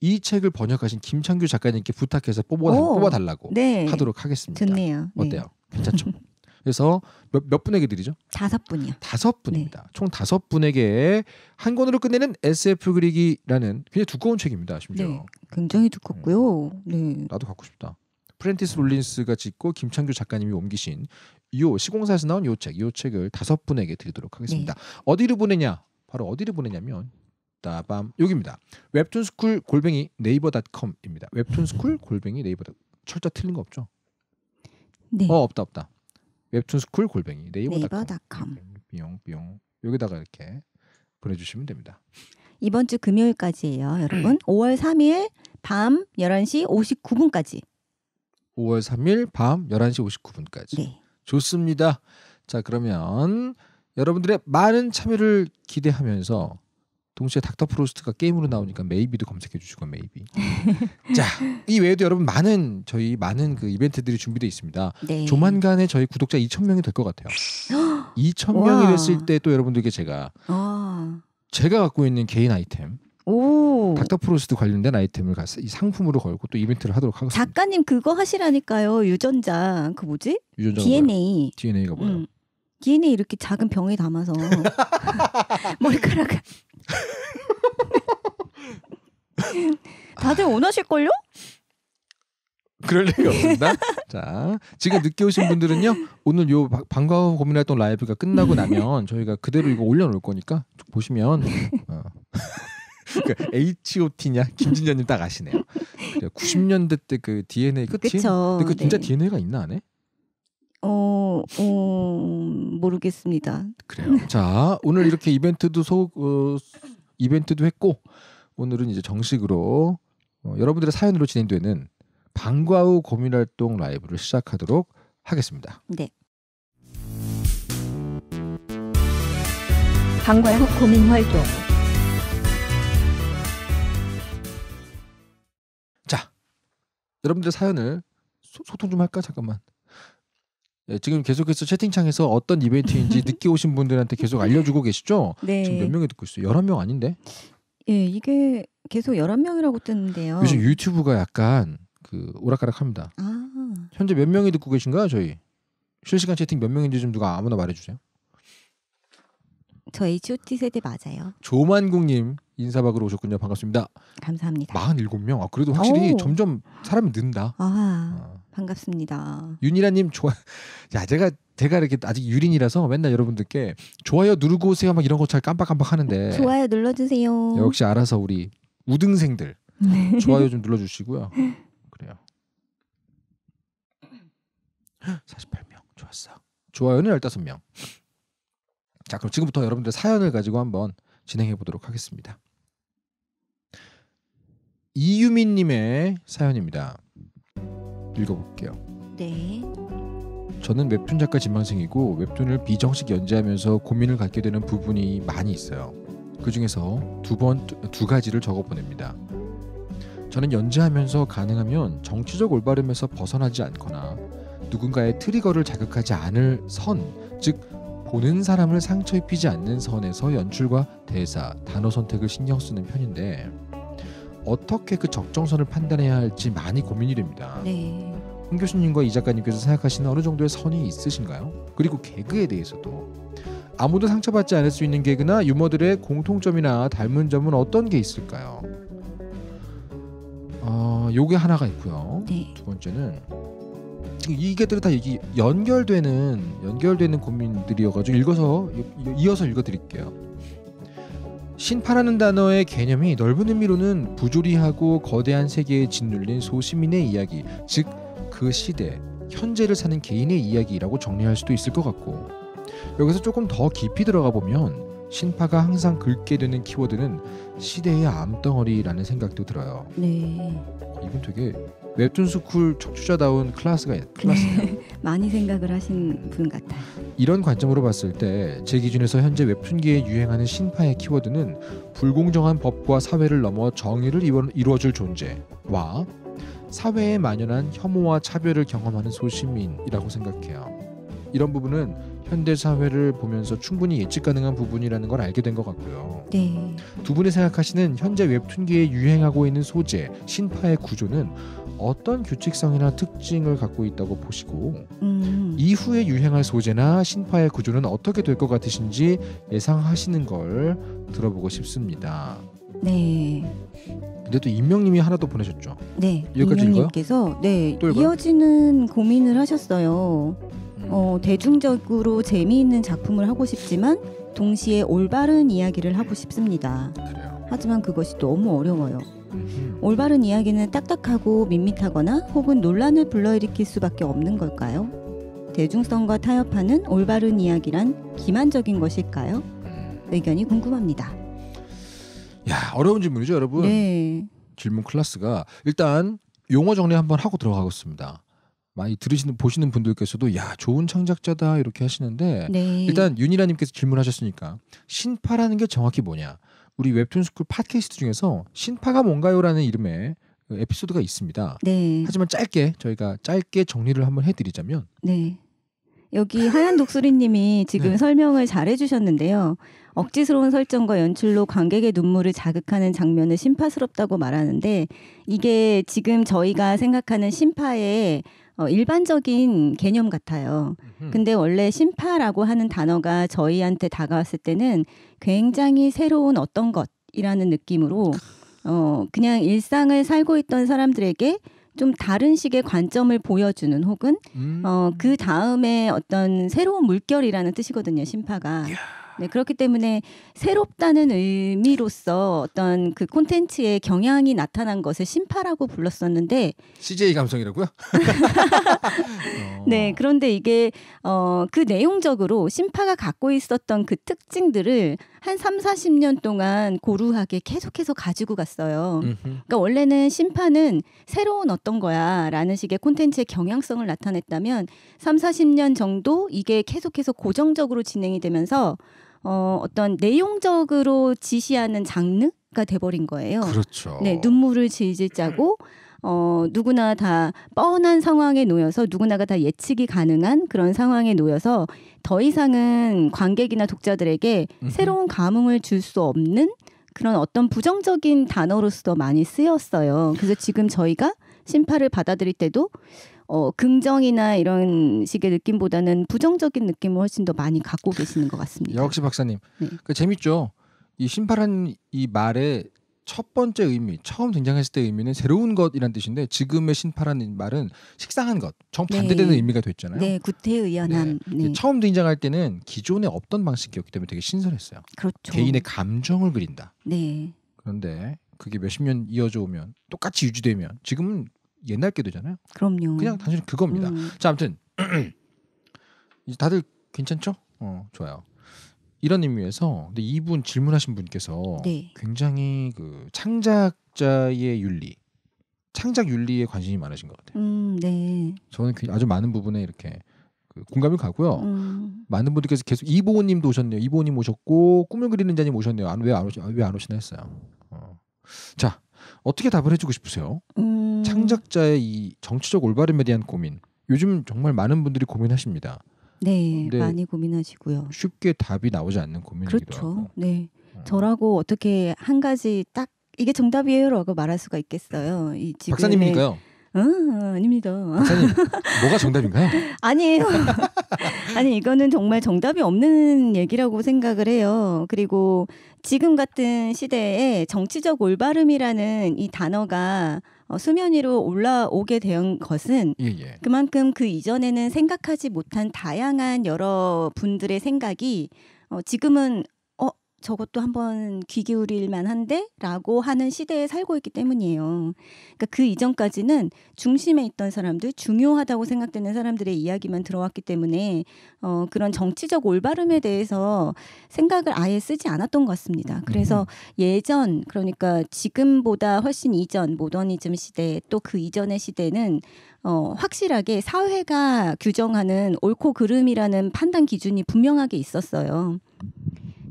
이 책을 번역하신 김창규 작가님께 부탁해서 뽑아, 뽑아달라고 네. 하도록 하겠습니다. 좋네요. 네. 어때요? 네. 괜찮죠? 그래서 몇, 몇 분에게 드리죠? 다섯 분이요. 다섯 분입니다. 네. 총 다섯 분에게 한 권으로 끝내는 SF 그리기라는 굉장히 두꺼운 책입니다. 심지어. 네. 굉장히 두껍고요. 음. 네. 나도 갖고 싶다. 프렌티스 롤린스가 짓고 김창규 작가님이 옮기신 요 시공사에서 나온 요 책, 요 책을 다섯 분에게 드리도록 하겠습니다. 네. 어디로 보내냐? 바로 어디로 보내냐면 따밤 여기입니다. 웹툰스쿨 골뱅이 네이버닷컴입니다. 웹툰스쿨 음. 골뱅이 네이버 철자 틀린 거 없죠? 네. 어 없다 없다. 웹툰스쿨 골뱅이 네이버닷컴. 비용 비용 여기다가 이렇게 보내주시면 됩니다. 이번 주 금요일까지예요, 여러분. 5월 음. 3일 밤 11시 59분까지 5월 3일 밤 11시 59분까지. 네. 좋습니다. 자, 그러면 여러분들의 많은 참여를 기대하면서 동시에 닥터 프로스트가 게임으로 나오니까 메이비도 검색해 주시고 메이비. 자, 이 외에도 여러분 많은 저희 많은 그 이벤트들이 준비되어 있습니다. 네. 조만간에 저희 구독자 2,000명이 될 것 같아요. 2,000명이 됐을 때 또 여러분들께 제가 와. 아. 제가 갖고 있는 개인 아이템 오. 닥터프로스트 관련된 아이템을 가서 이 상품으로 걸고 또 이벤트를 하도록 하겠습니다. 작가님 그거 하시라니까요. 유전자 그 뭐지? 유전자 DNA. 뭐야? DNA가 뭐야? 음. DNA 이렇게 작은 병에 담아서 머리카락. 다들 원하실걸요? 그럴 리가 없습니다. 자, 지금 늦게 오신 분들은요. 오늘 요 방과 후 고민했던 라이브가 끝나고 나면 저희가 그대로 이거 올려놓을 거니까 보시면 그러니까 H.O.T.냐 김진현님 딱 아시네요. 90년대 때 그 DNA 그 그쵸, d n 그, 그 진짜 네. DNA가 있나 안에? 어, 어 모르겠습니다. 그래요. 자 오늘 이렇게 이벤트도 소 어, 이벤트도 했고 오늘은 이제 정식으로 어, 여러분들의 사연으로 진행되는 방과후 고민활동 라이브를 시작하도록 하겠습니다. 네. 방과후 고민활동 여러분들 사연을 소, 소통 좀 할까 잠깐만. 네, 지금 계속해서 채팅창에서 어떤 이벤트인지 늦게 오신 분들한테 계속 알려주고 계시죠? 네. 지금 몇 명이 듣고 있어요? 11명 아닌데? 예, 이게 계속 11명이라고 뜨는데요. 요즘 유튜브가 약간 그 오락가락합니다. 아. 현재 몇 명이 듣고 계신가요, 저희? 실시간 채팅 몇 명인지 좀 누가 아무나 말해주세요. 저 H.O.T 세대 맞아요. 조만국님 인사박으로 오셨군요. 반갑습니다. 감사합니다. 47명. 아, 그래도 확실히 오. 점점 사람이 는다. 아, 아. 반갑습니다. 윤이라님 좋아. 야, 제가 제가 이렇게 아직 유린이라서 맨날 여러분들께 좋아요 누르고 오세요 막 이런 거 잘 깜빡깜빡 하는데 좋아요 눌러주세요. 역시 알아서 우리 우등생들 네. 좋아요 좀 눌러주시고요. 그래요. 48명 좋았어. 좋아요는 15명. 자 그럼 지금부터 여러분들 사연을 가지고 한번 진행해 보도록 하겠습니다. 이유민님의 사연입니다. 읽어볼게요. 네. 저는 웹툰 작가 지망생이고 웹툰을 비정식 연재하면서 고민을 갖게 되는 부분이 많이 있어요. 그 중에서 두 번 두 가지를 적어 보냅니다. 저는 연재하면서 가능하면 정치적 올바름에서 벗어나지 않거나 누군가의 트리거를 자극하지 않을 선, 즉 보는 사람을 상처 입히지 않는 선에서 연출과 대사, 단어 선택을 신경 쓰는 편인데 어떻게 그 적정선을 판단해야 할지 많이 고민이 됩니다. 네. 홍 교수님과 이 작가님께서 생각하시는 어느 정도의 선이 있으신가요? 그리고 개그에 대해서도 아무도 상처받지 않을 수 있는 개그나 유머들의 공통점이나 닮은 점은 어떤 게 있을까요? 어, 요게 하나가 있고요. 네. 두 번째는 지금 이게들다 이게 연결되는 연결되는 고민들이어가지고 읽어서 이어서 읽어드릴게요. 신파라는 단어의 개념이 넓은 의미로는 부조리하고 거대한 세계에 짓눌린 소시민의 이야기, 즉 그 시대, 현재를 사는 개인의 이야기라고 정리할 수도 있을 것 같고 여기서 조금 더 깊이 들어가 보면 신파가 항상 긁게 되는 키워드는 시대의 암덩어리라는 생각도 들어요. 네. 이분 되게 웹툰 스쿨 척추자다운 클래스가 클래스네 네. 많이 생각을 하신 분 같아요. 이런 관점으로 봤을 때 제 기준에서 현재 웹툰계에 유행하는 신파의 키워드는 불공정한 법과 사회를 넘어 정의를 이루어줄 존재와 사회에 만연한 혐오와 차별을 경험하는 소시민이라고 생각해요. 이런 부분은 현대 사회를 보면서 충분히 예측 가능한 부분이라는 걸 알게 된 것 같고요. 네. 두 분이 생각하시는 현재 웹툰계에 유행하고 있는 소재, 신파의 구조는 어떤 규칙성이나 특징을 갖고 있다고 보시고 음. 이후에 유행할 소재나 신파의 구조는 어떻게 될 것 같으신지 예상하시는 걸 들어보고 싶습니다. 네. 근데 또 임명님이 하나 더 보내셨죠. 네. 임명님께서 네 이어지는 고민을 하셨어요. 음. 어, 대중적으로 재미있는 작품을 하고 싶지만 동시에 올바른 이야기를 하고 싶습니다. 그래요. 하지만 그것이 너무 어려워요. 음. 올바른 이야기는 딱딱하고 밋밋하거나 혹은 논란을 불러일으킬 수밖에 없는 걸까요? 대중성과 타협하는 올바른 이야기란 기만적인 것일까요? 음. 의견이 궁금합니다. 야 어려운 질문이죠 여러분. 네. 질문 클래스가 일단 용어 정리 한번 하고 들어가겠습니다. 많이 들으시는 보시는 분들께서도 야 좋은 창작자다 이렇게 하시는데 네. 일단 윤이라님께서 질문하셨으니까 신파라는 게 정확히 뭐냐 우리 웹툰 스쿨 팟캐스트 중에서 신파가 뭔가요라는 이름의 그 에피소드가 있습니다. 네. 하지만 짧게 저희가 짧게 정리를 한번 해드리자면 네. 여기 하얀 독수리님이 지금 네. 설명을 잘 해주셨는데요. 억지스러운 설정과 연출로 관객의 눈물을 자극하는 장면을 심파스럽다고 말하는데 이게 지금 저희가 생각하는 심파의 어, 일반적인 개념 같아요. 근데 원래 심파라고 하는 단어가 저희한테 다가왔을 때는 굉장히 새로운 어떤 것이라는 느낌으로 어, 그냥 일상을 살고 있던 사람들에게 좀 다른 식의 관점을 보여주는 혹은 어, 음. 그 다음에 어떤 새로운 물결이라는 뜻이거든요. 심파가. 이야. 네, 그렇기 때문에 새롭다는 의미로서 어떤 그 콘텐츠의 경향이 나타난 것을 심파라고 불렀었는데 CJ 감성이라고요? 네, 어. 네, 그런데 이게 어, 그 내용적으로 심파가 갖고 있었던 그 특징들을 한 3, 40년 동안 고루하게 계속해서 가지고 갔어요. 음흠. 그러니까 원래는 심파는 새로운 어떤 거야라는 식의 콘텐츠의 경향성을 나타냈다면 3, 40년 정도 이게 계속해서 고정적으로 진행이 되면서 어, 어떤 내용적으로 지시하는 장르가 돼버린 거예요. 그렇죠. 네, 눈물을 질질 짜고 어, 누구나 다 뻔한 상황에 놓여서 누구나가 다 예측이 가능한 그런 상황에 놓여서 더 이상은 관객이나 독자들에게 음흠. 새로운 감흥을 줄 수 없는 그런 어떤 부정적인 단어로서도 많이 쓰였어요. 그래서 지금 저희가 심파를 받아들일 때도 어, 긍정이나 이런 식의 느낌보다는 부정적인 느낌을 훨씬 더 많이 갖고 계시는 것 같습니다. 역시 박사님, 네. 그 재밌죠. 이 신파란 이 말의 첫 번째 의미, 처음 등장했을 때 의미는 새로운 것이란 뜻인데 지금의 신파라 말은 식상한 것, 정반대되는 네. 의미가 됐잖아요. 네, 구태의연함. 네. 네. 처음 등장할 때는 기존에 없던 방식이었기 때문에 되게 신선했어요. 그렇죠. 개인의 감정을 그린다. 네. 그런데 그게 몇십 년 이어져 오면 똑같이 유지되면 지금은 옛날 궤도잖아요. 그럼요. 그냥 단순히 그겁니다. 음. 자, 아무튼 이제 다들 괜찮죠? 어, 좋아요. 이런 의미에서 근데 이분 질문하신 분께서 네. 굉장히 그 창작자의 윤리, 창작 윤리에 관심이 많으신 것 같아요. 음, 네. 저는 그 아주 많은 부분에 이렇게 그 공감이 가고요. 음. 많은 분들께서 계속 이보호님도 오셨네요. 이보호님 오셨고 꿈을 그리는 자님 오셨네요. 안왜안 오시 왜안 오시나 했어요. 어. 자, 어떻게 답을 해주고 싶으세요? 음... 창작자의 이 정치적 올바름에 대한 고민 요즘 정말 많은 분들이 고민하십니다. 네, 많이 고민하시고요. 쉽게 답이 나오지 않는 고민이기도 그렇죠. 하고. 네, 어. 저라고 어떻게 한 가지 딱 이게 정답이에요라고 말할 수가 있겠어요. 이 지금 박사님이니까요. 아, 어, 아닙니다. 박사님, 뭐가 정답인가요? 아니에요. 아니 이거는 정말 정답이 없는 얘기라고 생각을 해요. 그리고 지금 같은 시대에 정치적 올바름이라는 이 단어가 어, 수면 위로 올라오게 된 것은 예, 예. 그만큼 그 이전에는 생각하지 못한 다양한 여러 분들의 생각이 어, 지금은 저것도 한번 귀 기울일 만한데라고 하는 시대에 살고 있기 때문이에요. 그러니까 그 이전까지는 중심에 있던 사람들, 중요하다고 생각되는 사람들의 이야기만 들어왔기 때문에 어, 그런 정치적 올바름에 대해서 생각을 아예 쓰지 않았던 것 같습니다. 음. 그래서 예전 그러니까 지금보다 훨씬 이전 모더니즘 시대 또 그 이전의 시대는 어, 확실하게 사회가 규정하는 옳고 그름이라는 판단 기준이 분명하게 있었어요.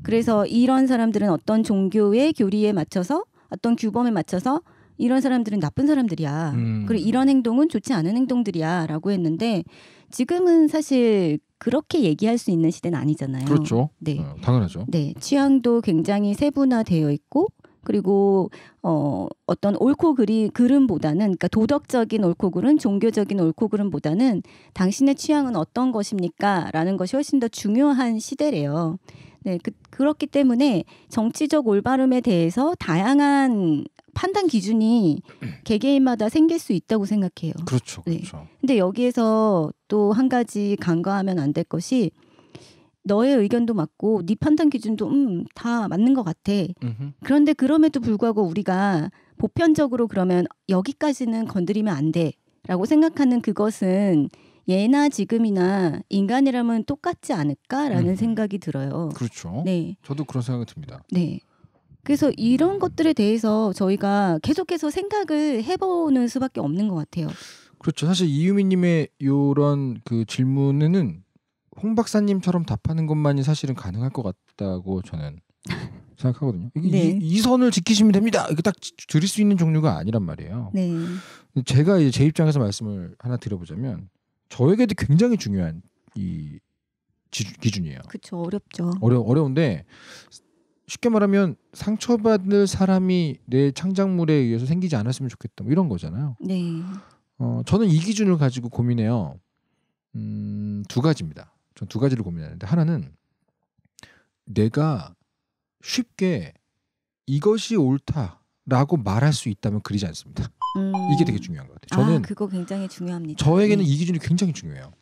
그래서 이런 사람들은 어떤 종교의 교리에 맞춰서 어떤 규범에 맞춰서 이런 사람들은 나쁜 사람들이야. 음. 그리고 이런 행동은 좋지 않은 행동들이야라고 했는데 지금은 사실 그렇게 얘기할 수 있는 시대는 아니잖아요. 그렇죠. 네, 어, 당연하죠. 네, 취향도 굉장히 세분화되어 있고 그리고 어, 어떤 옳고 그리 그름보다는 그러니까 도덕적인 옳고 그름, 종교적인 옳고 그름보다는 당신의 취향은 어떤 것입니까라는 것이 훨씬 더 중요한 시대래요. 네, 그, 그렇기 때문에 정치적 올바름에 대해서 다양한 판단 기준이 개개인마다 생길 수 있다고 생각해요. 그렇죠. 네. 그렇죠. 네. 근데 여기에서 또 한 가지 간과하면 안 될 것이 너의 의견도 맞고 네 판단 기준도 음 다 맞는 것 같아. 음흠. 그런데 그럼에도 불구하고 우리가 보편적으로 그러면 여기까지는 건드리면 안 돼라고 생각하는 그것은 예나 지금이나 인간이라면 똑같지 않을까라는 음. 생각이 들어요. 그렇죠. 네. 저도 그런 생각이 듭니다. 네. 그래서 이런 것들에 대해서 저희가 계속해서 생각을 해보는 수밖에 없는 것 같아요. 그렇죠. 사실 이유미님의 이런 그 질문에는 홍 박사님처럼 답하는 것만이 사실은 가능할 것 같다고 저는 생각하거든요. 네. 이, 선을 지키시면 됩니다. 이게딱 드릴 수 있는 종류가 아니란 말이에요. 네. 제가 이제 제 입장에서 말씀을 하나 드려보자면 저에게도 굉장히 중요한 이지 기준이에요. 그렇죠. 어렵죠. 어려 어려운데 쉽게 말하면 상처받을 사람이 내 창작물에 의해서 생기지 않았으면 좋겠다. 뭐 이런 거잖아요. 네. 어, 저는 이 기준을 가지고 고민해요. 음, 두 가지입니다. 전 두 가지를 고민하는데 하나는 내가 쉽게 이것이 옳다라고 말할 수 있다면 그리지 않습니다. 음. 이게 되게 중요한 것 같아요. 저는 아, 그거 굉장히 중요합니다. 저에게는 네. 이 기준이 굉장히 중요해요.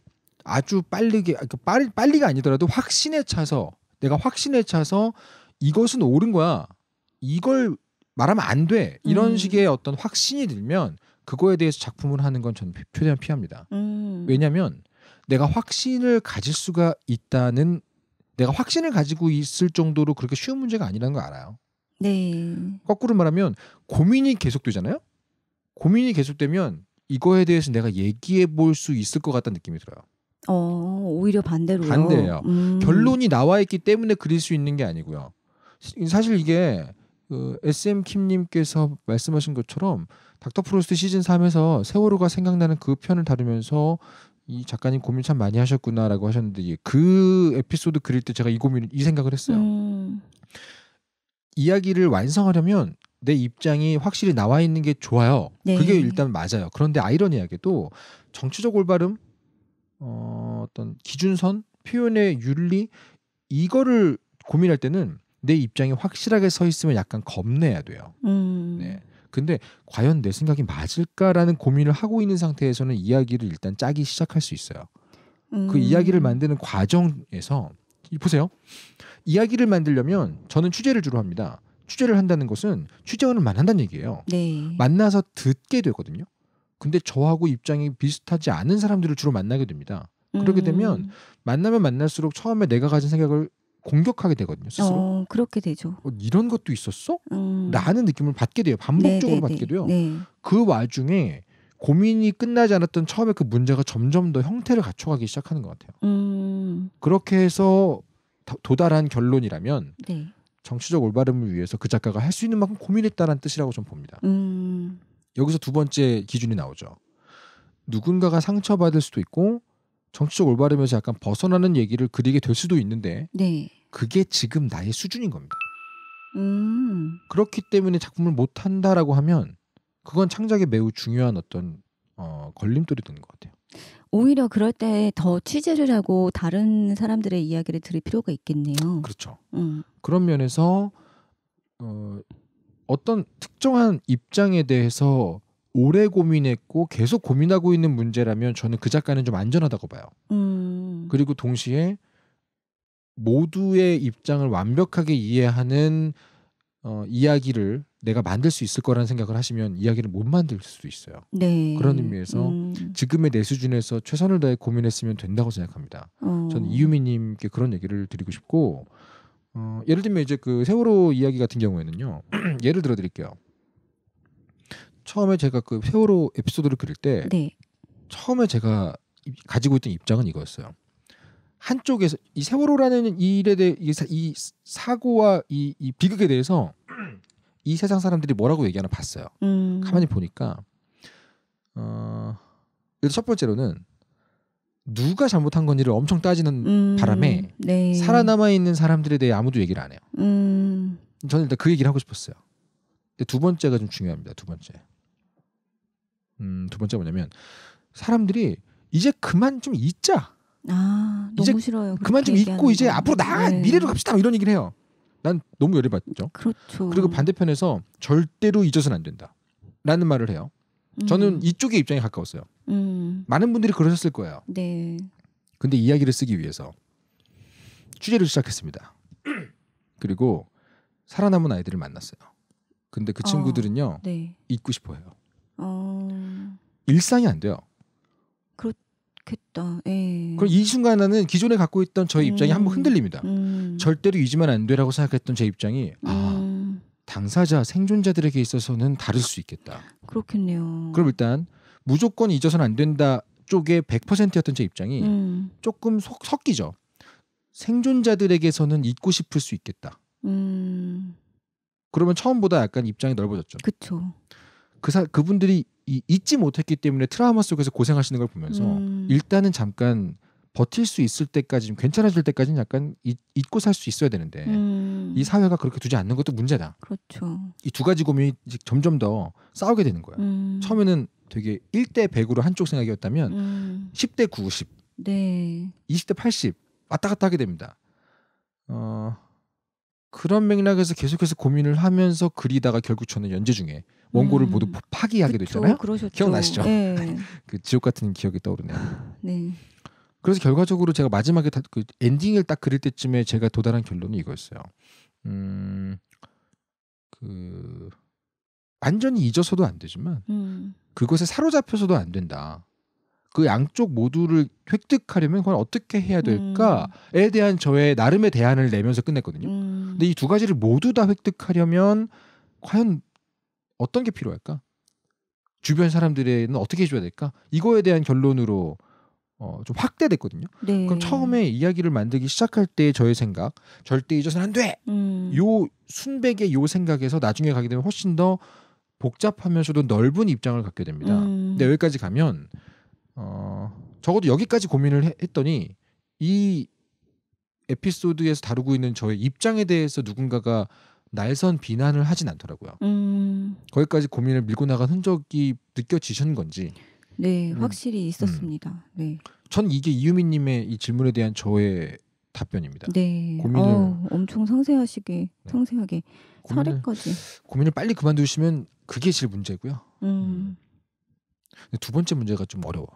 아주 빠르게 아, 그러니까 빨리 빨리가 아니더라도 확신에 차서 내가 확신에 차서 이것은 옳은 거야. 이걸 말하면 안 돼. 이런 음. 식의 어떤 확신이 들면 그거에 대해서 작품을 하는 건 저는 최대한 피합니다. 음. 왜냐하면 내가 확신을 가질 수가 있다는 내가 확신을 가지고 있을 정도로 그렇게 쉬운 문제가 아니라는 거 알아요. 네. 거꾸로 말하면 고민이 계속되잖아요. 고민이 계속되면 이거에 대해서 내가 얘기해 볼 수 있을 것 같다는 느낌이 들어요. 어, 오히려 반대로요. 반대예요. 음. 결론이 나와 있기 때문에 그릴 수 있는 게 아니고요. 사실 이게 그 SM 킴님께서 말씀하신 것처럼 닥터 프로스트 시즌 3에서 세월호가 생각나는 그 편을 다루면서 이 작가님 고민 참 많이 하셨구나라고 하셨는데 그 에피소드 그릴 때 제가 이 고민을 이 생각을 했어요. 음. 이야기를 완성하려면 내 입장이 확실히 나와 있는 게 좋아요. 네. 그게 일단 맞아요. 그런데 아이러니하게도 정치적 올바름 어, 어떤 기준선 표현의 윤리 이거를 고민할 때는 내 입장이 확실하게 서 있으면 약간 겁내야 돼요. 음. 네. 근데 과연 내 생각이 맞을까라는 고민을 하고 있는 상태에서는 이야기를 일단 짜기 시작할 수 있어요. 그 음. 그 이야기를 만드는 과정에서 보세요. 이야기를 만들려면 저는 취재를 주로 합니다. 취재를 한다는 것은 취재원을 만난다는 얘기예요. 네. 만나서 듣게 되거든요. 근데 저하고 입장이 비슷하지 않은 사람들을 주로 만나게 됩니다. 그렇게 음. 되면 만나면 만날수록 처음에 내가 가진 생각을 공격하게 되거든요. 스스로. 어, 그렇게 되죠. 어, 이런 것도 있었어? 음. 라는 느낌을 받게 돼요. 반복적으로 네네네. 네, 네. 받게 돼요. 네. 그 와중에 고민이 끝나지 않았던 처음에 그 문제가 점점 더 형태를 갖춰가기 시작하는 것 같아요. 음. 그렇게 해서 도달한 결론이라면 네. 정치적 올바름을 위해서 그 작가가 할 수 있는 만큼 고민했다는 뜻이라고 좀 봅니다. 음. 여기서 두 번째 기준이 나오죠. 누군가가 상처받을 수도 있고 정치적 올바름에서 약간 벗어나는 얘기를 그리게 될 수도 있는데 네. 그게 지금 나의 수준인 겁니다. 음. 그렇기 때문에 작품을 못 한다라고 하면 그건 창작에 매우 중요한 어떤 어, 걸림돌이 되는 것 같아요. 오히려 그럴 때 더 취재를 하고 다른 사람들의 이야기를 들을 필요가 있겠네요. 그렇죠. 음. 그런 면에서 어, 어떤 특정한 입장에 대해서 오래 고민했고 계속 고민하고 있는 문제라면 저는 그 작가는 좀 안전하다고 봐요. 음. 그리고 동시에 모두의 입장을 완벽하게 이해하는 어, 이야기를 내가 만들 수 있을 거라는 생각을 하시면 이야기를 못 만들 수도 있어요. 네. 그런 의미에서 음. 지금의 내 수준에서 최선을 다해 고민했으면 된다고 생각합니다. 어. 저는 이유미님께 그런 얘기를 드리고 싶고 어, 예를 들면 이제 그 세월호 이야기 같은 경우에는요. 예를 들어 드릴게요. 처음에 제가 그 세월호 에피소드를 그릴 때 네. 처음에 제가 가지고 있던 입장은 이거였어요. 한쪽에서 이 세월호라는 일에 대해 이, 사, 이 사고와 이, 이 비극에 대해서 이 세상 사람들이 뭐라고 얘기하나 봤어요. 음. 가만히 보니까 어, 첫 번째로는 누가 잘못한 건지를 엄청 따지는 음. 바람에 네. 살아남아 있는 사람들에 대해 아무도 얘기를 안 해요. 음. 저는 일단 그 얘기를 하고 싶었어요. 두 번째가 좀 중요합니다. 두 번째. 음, 두 번째 뭐냐면 사람들이 이제 그만 좀 잊자. 아, 너무 이제 싫어요. 그만 좀 잊고 이제 앞으로 나아 네. 미래로 갑시다. 이런 얘기를 해요. 난 너무 열이받죠. 그렇죠. 그리고 반대편에서 절대로 잊어서는 안 된다라는 말을 해요. 저는 음. 이쪽의 입장에 가까웠어요. 음. 많은 분들이 그러셨을 거예요. 네. 근데 이야기를 쓰기 위해서 취재를 시작했습니다. 그리고 살아남은 아이들을 만났어요. 근데 그 어. 친구들은요 어, 네. 잊고 싶어해요. 어... 일상이 안 돼요. 그겠다에 예. 그럼 이 순간에는 기존에 갖고 있던 저의 입장이 음. 한번 흔들립니다. 음. 절대로 잊으면 안 되라고 생각했던 제 입장이 아 음. 당사자 생존자들에게 있어서는 다를 수 있겠다. 그렇겠네요. 그럼 일단 무조건 잊어서는 안 된다 쪽에 100%였던 제 입장이 음. 조금 속, 섞이죠. 생존자들에게서는 잊고 싶을 수 있겠다. 음. 그러면 처음보다 약간 입장이 넓어졌죠. 그렇죠. 그 사, 그분들이 이, 잊지 못했기 때문에 트라우마 속에서 고생하시는 걸 보면서 음. 일단은 잠깐 버틸 수 있을 때까지 괜찮아질 때까지는 약간 잊, 고살 수 있어야 되는데 음. 이 사회가 그렇게 두지 않는 것도 문제다. 그렇죠. 이 두 가지 고민이 점점 더 싸우게 되는 거야 음. 처음에는 되게 1대 100으로 한쪽 생각이었다면 음. 10대 90, 네. 20대 80 왔다 갔다 하게 됩니다. 어, 그런 맥락에서 계속해서 고민을 하면서 그리다가 결국 저는 연재 중에 원고를 음. 모두 파기하게 되잖아요 그러셨죠. 기억나시죠? 네. 그 지옥 같은 기억이 떠오르네요. 네. 그래서 결과적으로 제가 마지막에 다, 그 엔딩을 딱 그릴 때쯤에 제가 도달한 결론이 이거였어요. 음, 그 완전히 잊어서도 안 되지만 음. 그것에 사로잡혀서도 안 된다. 그 양쪽 모두를 획득하려면 그건 어떻게 해야 될까에 음. 대한 저의 나름의 대안을 내면서 끝냈거든요. 음. 근데 이 두 가지를 모두 다 획득하려면 과연 어떤 게 필요할까? 주변 사람들에는 어떻게 해줘야 될까? 이거에 대한 결론으로 어, 좀 확대됐거든요. 네. 그럼 처음에 이야기를 만들기 시작할 때 저의 생각, 절대 잊어서는 안 돼. 음. 요 순백의 요 생각에서 나중에 가게 되면 훨씬 더 복잡하면서도 넓은 입장을 갖게 됩니다. 음. 근데 여기까지 가면 어, 적어도 여기까지 고민을 해, 했더니 이 에피소드에서 다루고 있는 저의 입장에 대해서 누군가가 날선 비난을 하진 않더라고요. 음. 거기까지 고민을 밀고 나간 흔적이 느껴지신 건지. 네, 음. 확실히 있었습니다. 음. 네. 전 이게 이유미님의 이 질문에 대한 저의 답변입니다. 네. 고민을 어, 엄청 상세하시게 네. 상세하게 고민을, 사례까지 고민을 빨리 그만두시면 그게 제일 문제고요. 음. 음. 두 번째 문제가 좀 어려워.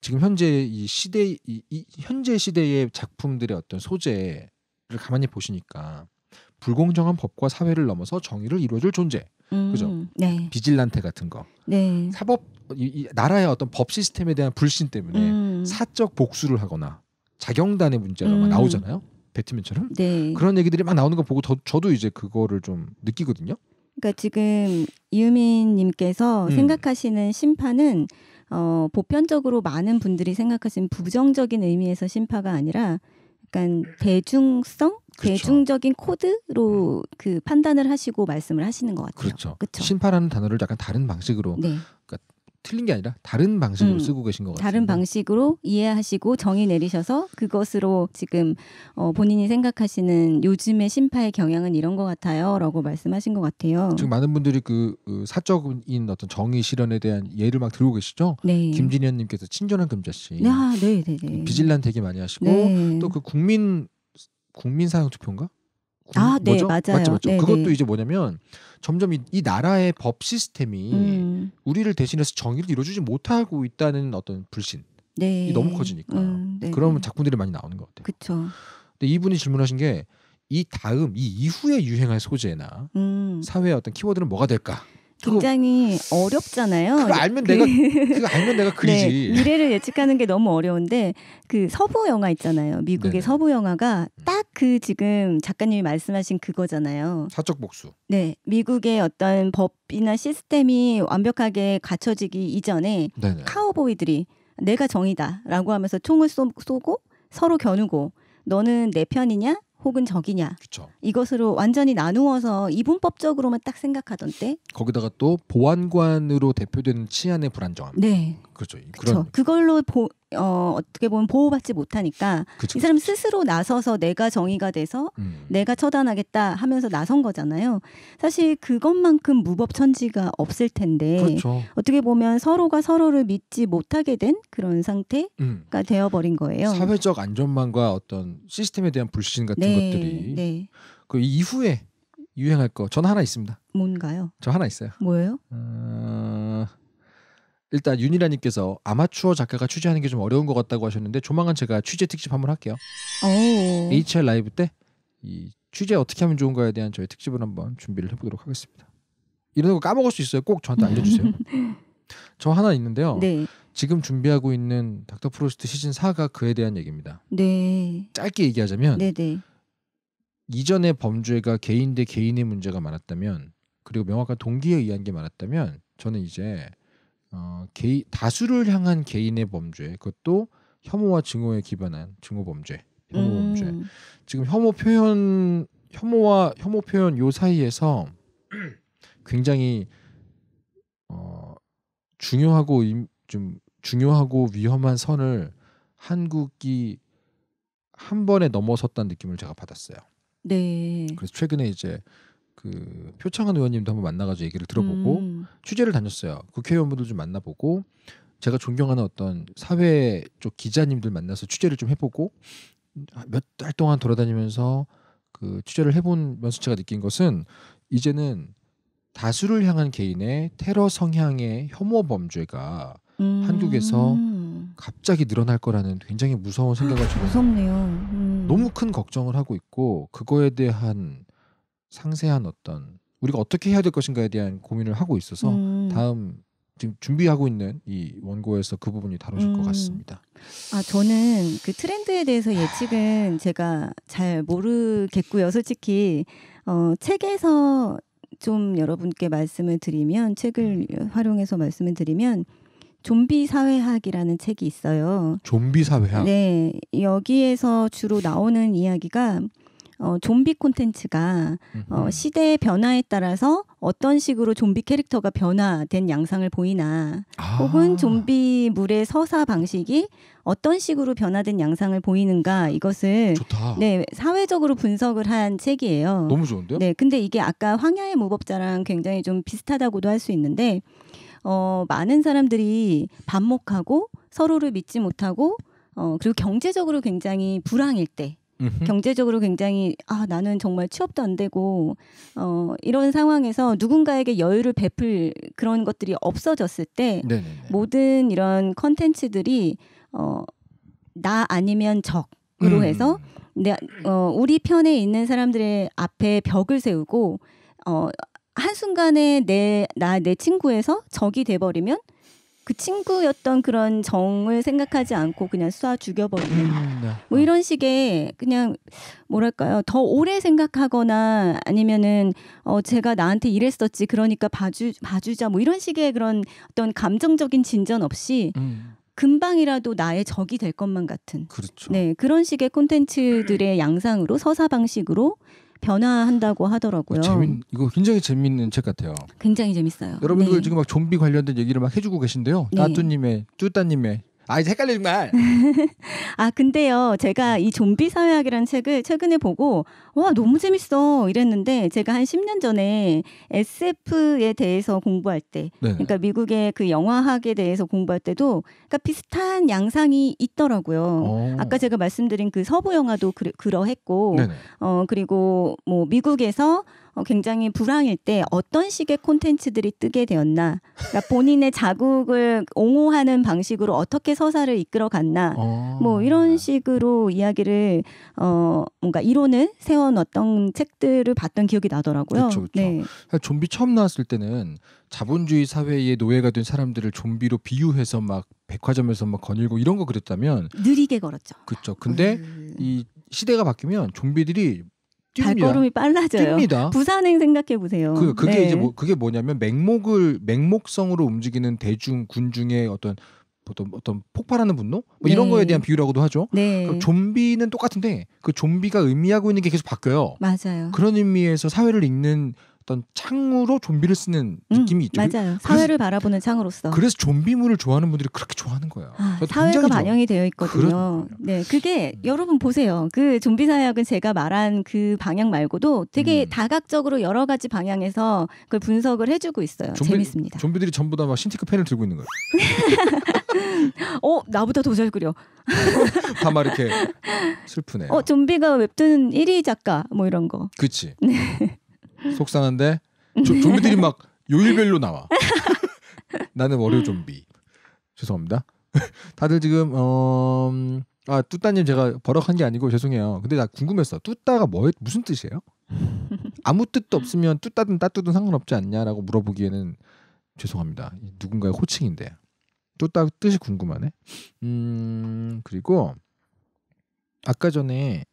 지금 현재 이 시대 이, 이 현재 시대의 작품들의 어떤 소재를 가만히 보시니까 불공정한 법과 사회를 넘어서 정의를 이루어줄 존재 음, 그죠 네. 비질란테 같은 거 네. 사법 이, 이 나라의 어떤 법 시스템에 대한 불신 때문에 음. 사적 복수를 하거나 자경단의 문제가 음. 막 나오잖아요 배트맨처럼 네. 그런 얘기들이 막 나오는 거 보고 더, 저도 이제 그거를 좀 느끼거든요 그러니까 지금 이유민님께서 음. 생각하시는 심판은 어, 보편적으로 많은 분들이 생각하신 부정적인 의미에서 심파가 아니라 약간 대중성 그렇죠. 대중적인 코드로 음. 그 판단을 하시고 말씀을 하시는 것 같아요. 그렇죠. 그렇죠. 심파라는 단어를 약간 다른 방식으로 네. 그러니까 틀린 게 아니라 다른 방식으로 음, 쓰고 계신 것 같아요. 다른 방식으로 이해하시고 정의 내리셔서 그것으로 지금 어, 본인이 생각하시는 요즘의 심파의 경향은 이런 것 같아요라고 말씀하신 것 같아요. 지금 많은 분들이 그, 그 사적인 어떤 정의 실현에 대한 예를 막 들고 계시죠. 네. 김진현님께서 친절한 금자씨. 아, 네, 네, 네. 비질란 되게 많이 하시고 네. 또그 국민 국민 사형 투표인가? 아, 네, 뭐죠? 맞아요. 맞죠, 맞죠. 네, 그것도 네. 이제 뭐냐면 점점 이, 이 나라의 법 시스템이 음. 우리를 대신해서 정의를 이루어주지 못하고 있다는 어떤 불신. 네. 이 너무 커지니까. 음, 네. 그러면 작품들이 많이 나오는 것 같아요. 그렇죠. 근데 이분이 질문하신 게 이 다음 이 이후에 유행할 소재나 음. 사회의 어떤 키워드는 뭐가 될까? 굉장히 그거, 어렵잖아요. 그걸 알면 그, 내가 그거 알면 내가 그 네, 그리지. 네, 미래를 예측하는 게 너무 어려운데 그 서부 영화 있잖아요. 미국의 네 서부 영화가 음. 딱그 지금 작가님이 말씀하신 그거잖아요. 사적 복수. 네, 미국의 어떤 법이나 시스템이 완벽하게 갖춰지기 이전에 네네. 카우보이들이 내가 정의다라고 하면서 총을 쏘, 쏘고 서로 겨누고 너는 내 편이냐 혹은 적이냐 그쵸. 이것으로 완전히 나누어서 이분법적으로만 딱 생각하던 때 거기다가 또 보안관으로 대표되는 치안의 불안정함 네. 그렇죠. 그렇죠. 그걸로 보, 어, 어떻게 보면 보호받지 못하니까 그쵸, 이 사람 스스로 나서서 내가 정의가 돼서 음. 내가 처단하겠다 하면서 나선 거잖아요. 사실 그것만큼 무법천지가 없을 텐데 그렇죠. 어떻게 보면 서로가 서로를 믿지 못하게 된 그런 상태가 음. 되어버린 거예요. 사회적 안전망과 어떤 시스템에 대한 불신 같은 네, 것들이 네. 그 이후에 유행할 거 전 하나 있습니다. 뭔가요? 저 하나 있어요. 뭐예요? 음... 일단 윤이라님께서 아마추어 작가가 취재하는 게 좀 어려운 것 같다고 하셨는데 조만간 제가 취재 특집 한번 할게요. 오. HR 라이브 때이 취재 어떻게 하면 좋은가에 대한 저희 특집을 한번 준비를 해보도록 하겠습니다. 이런 거 까먹을 수 있어요. 꼭 저한테 알려주세요. 저 하나 있는데요. 네. 지금 준비하고 있는 닥터 프로스트 시즌 4가 그에 대한 얘기입니다. 네. 짧게 얘기하자면 네네. 이전의 범죄가 개인 대 개인의 문제가 많았다면 그리고 명확한 동기에 의한 게 많았다면 저는 이제 어, 개인, 다수를 향한 개인의 범죄 그것도 혐오와 증오에 기반한 증오 범죄 혐오 음. 범죄 지금 혐오 표현 혐오와 혐오 표현 요 사이에서 굉장히 어, 중요하고 좀 중요하고 위험한 선을 한국이 한 번에 넘어섰다는 느낌을 제가 받았어요. 네. 그래서 최근에 이제 그 표창한 의원님도 한번 만나가지고 얘기를 들어보고 음. 취재를 다녔어요. 국회의원분들 좀 만나보고 제가 존경하는 어떤 사회 쪽 기자님들 만나서 취재를 좀 해보고 몇 달 동안 돌아다니면서 그 취재를 해보면서 제가 느낀 것은 이제는 다수를 향한 개인의 테러 성향의 혐오 범죄가 음. 한국에서 갑자기 늘어날 거라는 굉장히 무서운 아, 생각을 좀 무섭네요. 음. 너무 큰 걱정을 하고 있고 그거에 대한 상세한 어떤 우리가 어떻게 해야 될 것인가에 대한 고민을 하고 있어서 음. 다음 지금 준비하고 있는 이 원고에서 그 부분이 다뤄질 음. 것 같습니다. 아 저는 그 트렌드에 대해서 예측은 제가 잘 모르겠고요. 솔직히 어, 책에서 좀 여러분께 말씀을 드리면 책을 음. 활용해서 말씀을 드리면 좀비 사회학이라는 책이 있어요. 좀비 사회학. 네 여기에서 주로 나오는 이야기가 어, 좀비 콘텐츠가 어, 시대의 변화에 따라서 어떤 식으로 좀비 캐릭터가 변화된 양상을 보이나 아. 혹은 좀비물의 서사 방식이 어떤 식으로 변화된 양상을 보이는가 이것을 좋다. 네 사회적으로 분석을 한 책이에요. 너무 좋은데요? 네, 근데 이게 아까 황야의 무법자랑 굉장히 좀 비슷하다고도 할 수 있는데 어, 많은 사람들이 반목하고 서로를 믿지 못하고 어, 그리고 경제적으로 굉장히 불황일 때 경제적으로 굉장히 아 나는 정말 취업도 안 되고 어 이런 상황에서 누군가에게 여유를 베풀 그런 것들이 없어졌을 때 네네. 모든 이런 컨텐츠들이 어나 아니면 적으로 음. 해서 내, 어 우리 편에 있는 사람들의 앞에 벽을 세우고 어 한순간에 내 나 내 친구에서 적이 돼 버리면 그 친구였던 그런 정을 생각하지 않고 그냥 쏴 죽여버리는 음, 네. 뭐 이런 식의 그냥 뭐랄까요 더 오래 생각하거나 아니면은 어 제가 나한테 이랬었지 그러니까 봐주 봐주자 뭐 이런 식의 그런 어떤 감정적인 진전 없이 음. 금방이라도 나의 적이 될 것만 같은 그렇죠. 네 그런 식의 콘텐츠들의 양상으로 서사 방식으로 변화한다고 하더라고요. 재밌, 이거 굉장히 재밌는 책 같아요. 굉장히 재밌어요. 여러분들 네. 지금 막 좀비 관련된 얘기를 막 해주고 계신데요. 따뚜님의 네. 쭈따님의 아 이제 헷갈리지 말. 아 근데요 제가 이 좀비 사회학이라는 책을 최근에 보고 와 너무 재밌어 이랬는데 제가 한 10년 전에 SF에 대해서 공부할 때 네네. 그러니까 미국의 그 영화학에 대해서 공부할 때도 그러니까 비슷한 양상이 있더라고요. 오. 어. 아까 제가 말씀드린 그 서부 영화도 그러, 그러했고 네네. 어 그리고 뭐 미국에서 어, 굉장히 불황일 때 어떤 식의 콘텐츠들이 뜨게 되었나, 그러니까 본인의 자국을 옹호하는 방식으로 어떻게 서사를 이끌어 갔나, 어. 뭐 이런 식으로 이야기를 어, 뭔가 이론을 세워놨던 책들을 봤던 기억이 나더라고요. 그렇죠, 네. 그러니까 좀비 처음 나왔을 때는 자본주의 사회의 노예가 된 사람들을 좀비로 비유해서 막 백화점에서 막 거닐고 이런 거 그랬다면 느리게 걸었죠. 그렇죠. 근데 음. 이 시대가 바뀌면 좀비들이 뜁 발걸음이 빨라져요. 뜁니다. 부산행 생각해 보세요. 그, 그게 네. 이제 뭐, 그게 뭐냐면 맹목을 맹목성으로 움직이는 대중 군중의 어떤 보통 어떤 폭발하는 분노 뭐 이런 네. 거에 대한 비유라고도 하죠. 네. 좀비는 똑같은데 그 좀비가 의미하고 있는 게 계속 바뀌어요. 맞아요. 그런 의미에서 사회를 읽는 어떤 창으로 좀비를 쓰는 음, 느낌이 있죠. 맞아요. 사회를 바라보는 창으로서. 그래서 좀비물을 좋아하는 분들이 그렇게 좋아하는 거예요. 아, 사회가 반영이 되어 있거든요. 네, 그게 음. 여러분 보세요. 그 좀비 사약은 제가 말한 그 방향 말고도 되게 음. 다각적으로 여러 가지 방향에서 그걸 분석을 해주고 있어요. 좀비, 재밌습니다. 좀비들이 전부 다 막 신티크 펜을 들고 있는 거예요. 어 나보다 더 잘 그려. 다막 이렇게 슬프네. 어 좀비가 웹툰 1위 작가 뭐 이런 거. 그치. 네. 속상한데 네. 조, 좀비들이 막 요일별로 나와. 나는 월요 좀비. 죄송합니다. 다들 지금 어... 음, 아 뚜따님 제가 버럭한 게 아니고 죄송해요. 근데 나 궁금했어. 뚜따가 뭐 무슨 뜻이에요? 아무 뜻도 없으면 뚜따든 따뚜든 상관없지 않냐라고 물어보기에는 죄송합니다. 누군가의 호칭인데 뚜따 뜻이 궁금하네. 음 그리고 아까 전에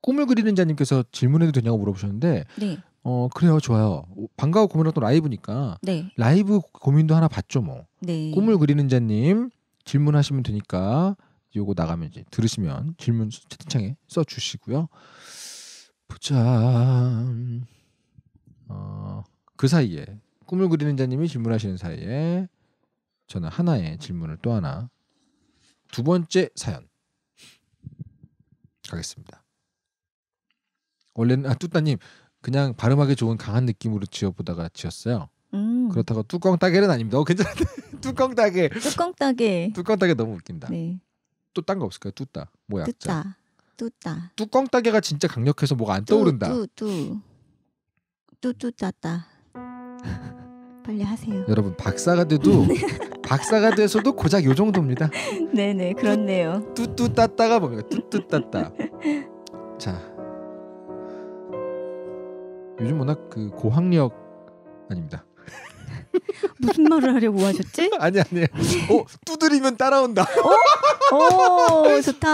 꿈을 그리는 자님께서 질문해도 되냐고 물어보셨는데 네. 어 그래요 좋아요 반가워 고민했또 라이브니까 네. 라이브 고민도 하나 봤죠 뭐 네. 꿈을 그리는 자님 질문하시면 되니까 요거 나가면 이제 들으시면 질문 채팅창에 써 주시고요 보자 어그 사이에 꿈을 그리는 자님이 질문하시는 사이에 저는 하나의 질문을 또 하나 두 번째 사연 가겠습니다. 원래는 아 뚜따님 그냥 발음하기 좋은 강한 느낌으로 지어보다가 지었어요. 음. 그렇다고 뚜껑 따개는 아닙니다. 어, 괜찮은데 뚜껑 따개. 뚜껑 따개. 뚜껑 따개 너무 웃긴다. 네. 또딴거 없을까요? 뚜따 뭐야? 뚜따. 뚜따. 뚜껑 따개가 진짜 강력해서 뭐가 안 떠오른다. 뚜뚜. 뚜뚜따따. 빨리 하세요. 여러분 박사가 돼도 네. 박사가 돼서도 고작 요 정도입니다. 네네 그렇네요. 뚜뚜따따가 뭡니까? 뚜뚜따따. 요즘 워낙 그 고학력 아닙니다. 무슨 말을 하려고 하셨지? 아니 아니. 어 두드리면 따라온다. 오, 어? 오 어, 좋다.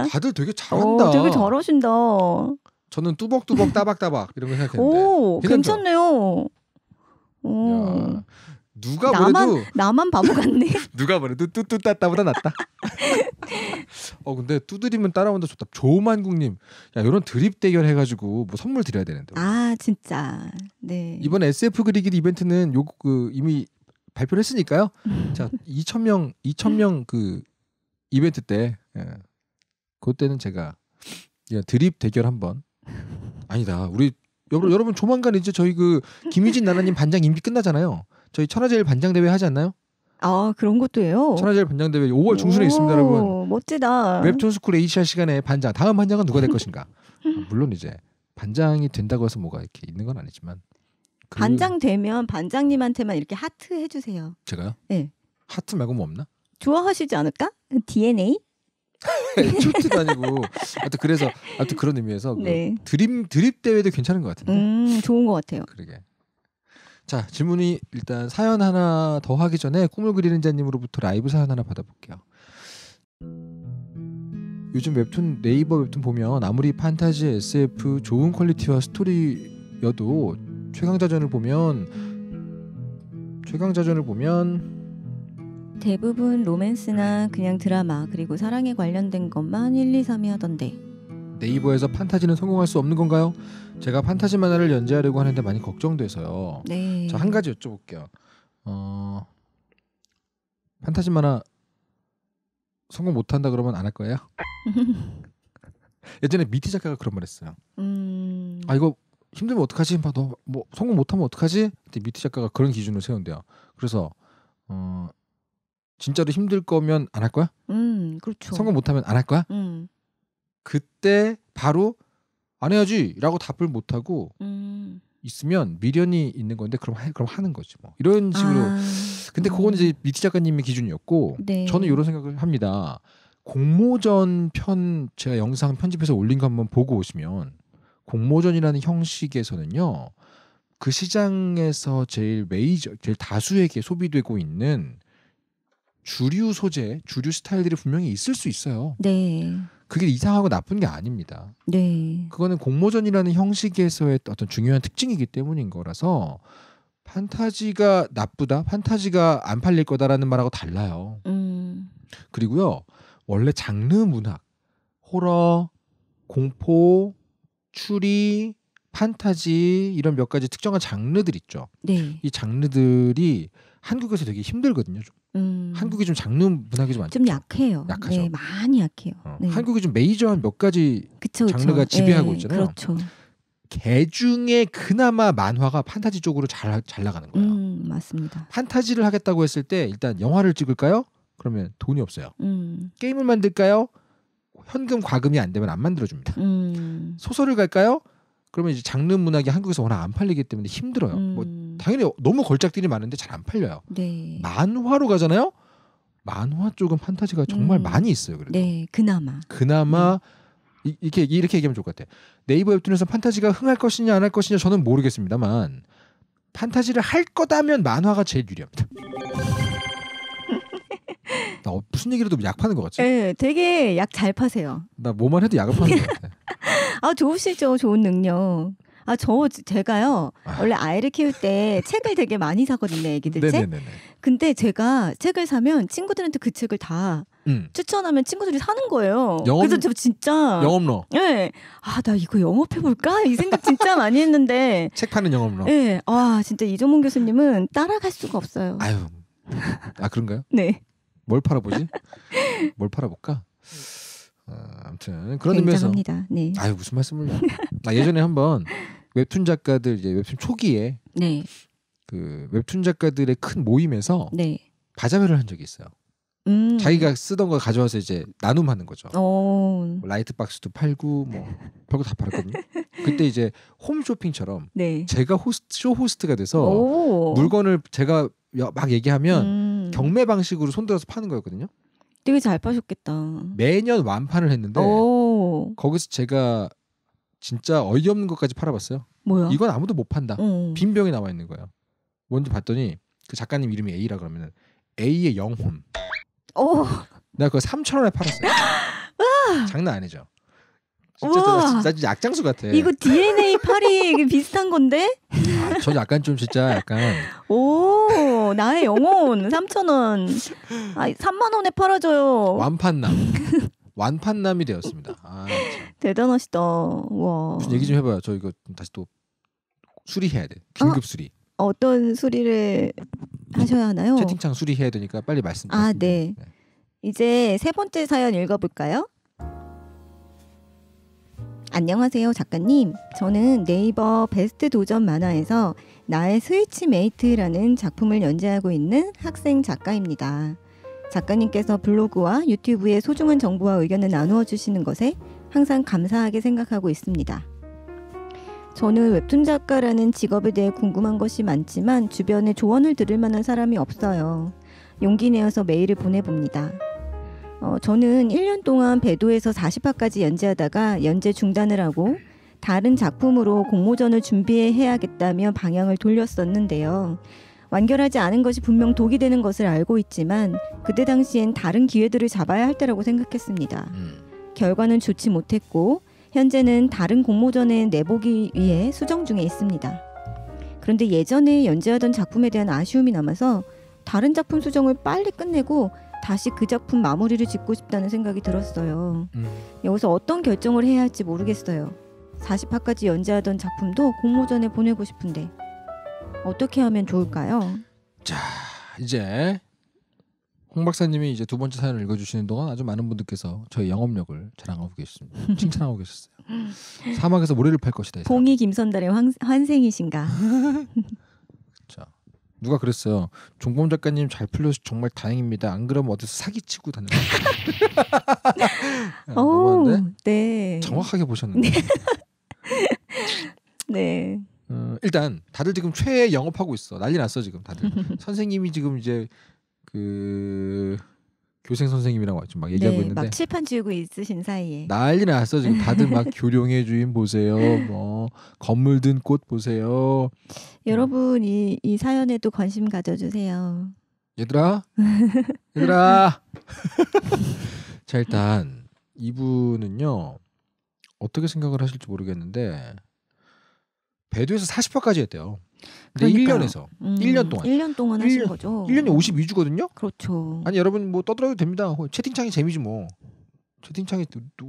야, 다들 되게 잘한다. 오, 어, 되게 잘하신다. 저는 뚜벅뚜벅 따박따박 이런 거 생각했는데. 오괜찮네요 오. 야, 누가 나만, 보래도 나만 바보 같네. 누가 보래도 뚜뚜따따보다 낫다. 어 근데 두드리면 따라온다 좋다. 조만국님, 야 이런 드립 대결 해가지고 뭐 선물 드려야 되는데. 아 진짜. 네. 이번 SF 그리기 이벤트는 요 그 이미 발표를 했으니까요. 자 2천 명 2천 명그 이벤트 때 예. 그때는 제가 예, 드립 대결 한번 아니다 우리 여러분, 여러분 조만간 이제 저희 그 김유진 나나님 반장 임기 끝나잖아요. 저희 천하제일 반장 대회 하지 않나요? 아 그런 것도 해요. 천하제일 반장대회 5월 중순에 오, 있습니다, 여러분. 멋지다. 웹툰스쿨 A시아 시간에 반장 다음 반장은 누가 될 것인가? 아, 물론 이제 반장이 된다고 해서 뭐가 이렇게 있는 건 아니지만 그... 반장 되면 반장님한테만 이렇게 하트 해주세요. 제가요? 네. 하트 말고 뭐 없나? 좋아하시지 않을까? DNA? 초트도 아니고 아무튼 그래서 아무튼 그런 의미에서 그 네. 그 드림 드립 대회도 괜찮은 것 같은데. 음, 좋은 것 같아요. 그러게. 자 질문이 일단 사연 하나 더 하기 전에 꿈을 그리는 자님으로부터 라이브 사연 하나 받아볼게요. 요즘 웹툰 네이버 웹툰 보면 아무리 판타지 SF 좋은 퀄리티와 스토리여도 최강자전을 보면 최강자전을 보면 대부분 로맨스나 그냥 드라마 그리고 사랑에 관련된 것만 1, 2, 3위 하던데 네이버에서 음. 판타지는 성공할 수 없는 건가요? 제가 판타지 만화를 연재하려고 하는데 많이 걱정돼서요. 네. 저한 가지 여쭤볼게요. 어, 판타지 만화 성공 못한다 그러면 안 할 거예요? 예전에 미티 작가가 그런 말했어요. 음... 아 이거 힘들면 어떡하지? 너뭐 성공 못하면 어떡하지? 그때 미티 작가가 그런 기준을 세운대요. 그래서 어 진짜로 힘들 거면 안 할 거야? 음, 그렇죠. 성공 못하면 안 할 거야? 음. 그때 바로 안 해야지라고 답을 못 하고 음. 있으면 미련이 있는 건데 그럼 하, 그럼 하는 거지 뭐 이런 식으로 아. 근데 그건 이제 미티 작가님의 기준이었고 네. 저는 이런 생각을 합니다 공모전 편 제가 영상 편집해서 올린 거 한번 보고 오시면 공모전이라는 형식에서는요 그 시장에서 제일 메이저 제일 다수에게 소비되고 있는 주류 소재 주류 스타일들이 분명히 있을 수 있어요 네. 그게 이상하고 나쁜 게 아닙니다. 네. 그거는 공모전이라는 형식에서의 어떤 중요한 특징이기 때문인 거라서 판타지가 나쁘다, 판타지가 안 팔릴 거다라는 말하고 달라요. 음. 그리고요, 원래 장르 문학, 호러, 공포, 추리, 판타지 이런 몇 가지 특정한 장르들 있죠. 네. 이 장르들이 한국에서 되게 힘들거든요. 좀. 음. 한국이 좀 장르 문학이 좀안좀 약해요. 약하죠. 네, 많이 약해요. 어. 네. 한국이 좀 메이저한 몇 가지 그쵸, 그쵸. 장르가 지배하고 네, 있잖아요. 그렇죠. 개 중에 그나마 만화가 판타지 쪽으로 잘, 잘 나가는 거예요. 음, 맞습니다. 판타지를 하겠다고 했을 때 일단 영화를 찍을까요? 그러면 돈이 없어요. 음. 게임을 만들까요? 현금 과금이 안 되면 안 만들어줍니다. 음. 소설을 갈까요? 그러면 이제 장르 문학이 한국에서 워낙 안 팔리기 때문에 힘들어요. 뭐 음. 당연히 너무 걸작들이 많은데 잘 안 팔려요. 네. 만화로 가잖아요. 만화 쪽은 판타지가 정말 음. 많이 있어요. 그래도. 네, 그나마. 그나마 네. 이, 이렇게 이렇게 얘기하면 좋을 것 같아. 네이버 웹툰에서 판타지가 흥할 것이냐 안 할 것이냐 저는 모르겠습니다만 판타지를 할 거다면 만화가 제일 유리합니다. 나 어, 무슨 얘기를 도약 파는 것 같지? 네, 되게 약 잘 파세요. 나 뭐만 해도 약을 파는 것 같아. 아 좋으시죠, 좋은 능력. 아, 저 제가요. 아. 원래 아이를 키울 때 책을 되게 많이 사거든요, 애기들 책. 근데 제가 책을 사면 친구들한테 그 책을 다 음. 추천하면 친구들이 사는 거예요. 영업, 그래서 저 진짜 영업러. 예. 네. 아, 나 이거 영업해 볼까? 이 생각 진짜 많이 했는데. 책 파는 영업러. 예. 네. 아, 진짜 이종문 교수님은 따라갈 수가 없어요. 아유. 아, 그런가요? 네. 뭘 팔아보지? 뭘 팔아볼까? 아, 아무튼 그런 굉장합니다. 네. 아유 무슨 말씀을 나 예전에 한번 웹툰 작가들 이제 웹툰 초기에 네. 그 웹툰 작가들의 큰 모임에서 네. 바자회를 한 적이 있어요. 음. 자기가 쓰던 걸 가져와서 이제 나눔하는 거죠. 어. 뭐 라이트 박스도 팔고 뭐 별거 다 팔았거든요. 그때 이제 홈쇼핑처럼 네. 제가 호스트, 쇼 호스트가 돼서 오. 물건을 제가 막 얘기하면 음. 경매 방식으로 손들어서 파는 거였거든요. 되게 잘 파셨겠다. 매년 완판을 했는데 오. 거기서 제가 진짜 어이없는 것까지 팔아봤어요. 뭐야? 이건 아무도 못 판다. 어. 빈 병이 나와 있는 거예 뭔지 봤더니 그 작가님 이름이 A라 그러면 A의 영혼. 오. 어. 내가 그거 3천 원에 팔았어요. 장난 아니죠. 진짜 진짜, 진짜 악장수 같아. 이거 DNA 팔이 비슷한 건데? 아, 약간 좀 진짜 약간. 오 나의 영혼 3천 원. 아 3만 원에 팔아줘요. 완판남. 완판남이 되었습니다. 아, 대단하시다. 와. 얘기 좀 해봐요. 저 이거 다시 또 수리해야 돼. 아, 긴급 수리. 어? 어떤 수리를 하셔야 하나요? 채팅창 수리해야 되니까 빨리 말씀. 아 네. 네. 이제 세 번째 사연 읽어볼까요? 안녕하세요, 작가님. 저는 네이버 베스트 도전 만화에서 나의 스위치 메이트라는 작품을 연재하고 있는 학생 작가입니다. 작가님께서 블로그와 유튜브에 소중한 정보와 의견을 나누어 주시는 것에 항상 감사하게 생각하고 있습니다. 저는 웹툰 작가라는 직업에 대해 궁금한 것이 많지만 주변에 조언을 들을 만한 사람이 없어요. 용기 내어서 메일을 보내봅니다. 어, 저는 1년 동안 배도에서 40화까지 연재하다가 연재 중단을 하고 다른 작품으로 공모전을 준비해야겠다며 방향을 돌렸었는데요. 완결하지 않은 것이 분명 독이 되는 것을 알고 있지만 그때 당시엔 다른 기회들을 잡아야 할 때라고 생각했습니다. 음. 결과는 좋지 못했고 현재는 다른 공모전에 내보기 위해 수정 중에 있습니다. 그런데 예전에 연재하던 작품에 대한 아쉬움이 남아서 다른 작품 수정을 빨리 끝내고 다시 그 작품 마무리를 짓고 싶다는 생각이 들었어요. 음. 여기서 어떤 결정을 해야 할지 모르겠어요. 40화까지 연재하던 작품도 공모전에 보내고 싶은데 어떻게 하면 좋을까요? 자 이제 홍 박사님이 이제 두 번째 사연을 읽어주시는 동안 아주 많은 분들께서 저희 영업력을 자랑하고 계십니다. 칭찬하고 계셨어요. 사막에서 모래를 팔 것이다. 봉이 김선달의 환, 환생이신가? 자 누가 그랬어요. 종범 작가님 잘 풀려서 정말 다행입니다. 안 그러면 어디서 사기치고 다녀. 오, 네, 네. 정확하게 보셨는데. 네. 네. 어, 일단 다들 지금 최애 영업하고 있어. 난리 났어 지금 다들. 선생님이 지금 이제 그 교생 선생님이라고 하죠 막 얘기하고 네, 있는데 막 칠판 지우고 있으신 사이에 난리 났어 지금 다들 막 교룡의 주인 보세요. 뭐 건물 든 꽃 보세요. 여러분 이이 음. 사연에도 관심 가져주세요. 얘들아, 얘들아. 자 일단 이분은요 어떻게 생각을 하실지 모르겠는데 배도에서 40화까지 했대요. 근데 1년에서 음, 1년 동안 1년 동안 1 하신 거죠. 1년이 52주거든요. 그렇죠. 아니 여러분 뭐 떠들어도 됩니다. 채팅창이 재미지 뭐. 채팅창이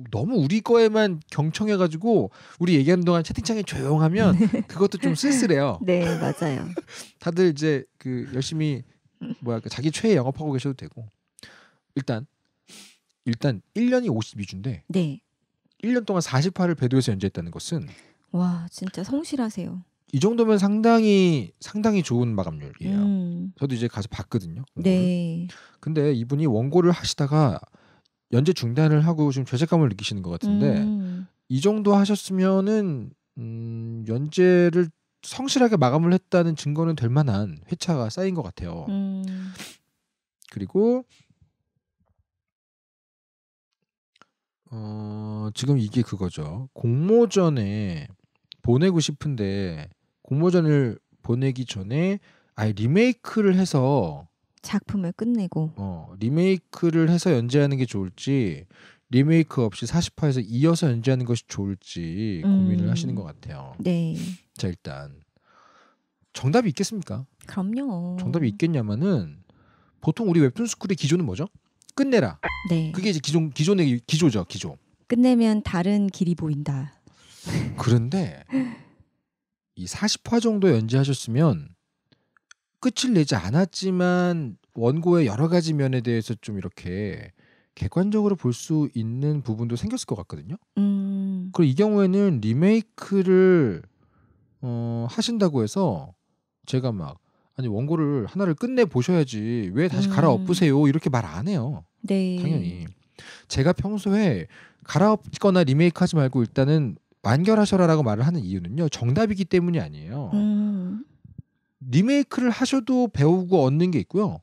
너무 우리 거에만 경청해 가지고 우리 얘기하는 동안 채팅창이 조용하면 네. 그것도 좀 쓸쓸해요. 네, 맞아요. 다들 이제 그 열심히 뭐야 그 자기 최애 영업하고 계셔도 되고. 일단 일단 1년이 52주인데 네. 1년 동안 4 0화 배도해서 연재했다는 것은 와 진짜 성실하세요. 이 정도면 상당히 상당히 좋은 마감률이에요. 음. 저도 이제 가서 봤거든요. 네. 근데 이분이 원고를 하시다가 연재 중단을 하고 지금 죄책감을 느끼시는 것 같은데 음. 이 정도 하셨으면은 음, 연재를 성실하게 마감을 했다는 증거는 될 만한 회차가 쌓인 것 같아요. 음. 그리고 어, 지금 이게 그거죠. 공모전에 보내고 싶은데 공모전을 보내기 전에 아예 리메이크를 해서 작품을 끝내고 어, 리메이크를 해서 연재하는 게 좋을지 리메이크 없이 40화에서 이어서 연재하는 것이 좋을지 고민을 음. 하시는 것 같아요. 네. 자 일단 정답이 있겠습니까? 그럼요. 정답이 있겠냐면은 보통 우리 웹툰 스쿨의 기조는 뭐죠? 끝내라. 네. 그게 이제 기존 기존의 기조죠, 기조. 끝내면 다른 길이 보인다. 그런데 이 40화 정도 연재하셨으면 끝을 내지 않았지만 원고의 여러 가지 면에 대해서 좀 이렇게 객관적으로 볼 수 있는 부분도 생겼을 것 같거든요. 음. 그리고 이 경우에는 리메이크를 어, 하신다고 해서 제가 막 아니 원고를 하나를 끝내 보셔야지 왜 다시 음. 갈아엎으세요 이렇게 말 안 해요. 네. 당연히 제가 평소에 갈아엎거나 리메이크하지 말고 일단은 완결하셔라라고 말을 하는 이유는요 정답이기 때문이 아니에요. 음. 리메이크를 하셔도 배우고 얻는 게 있고요.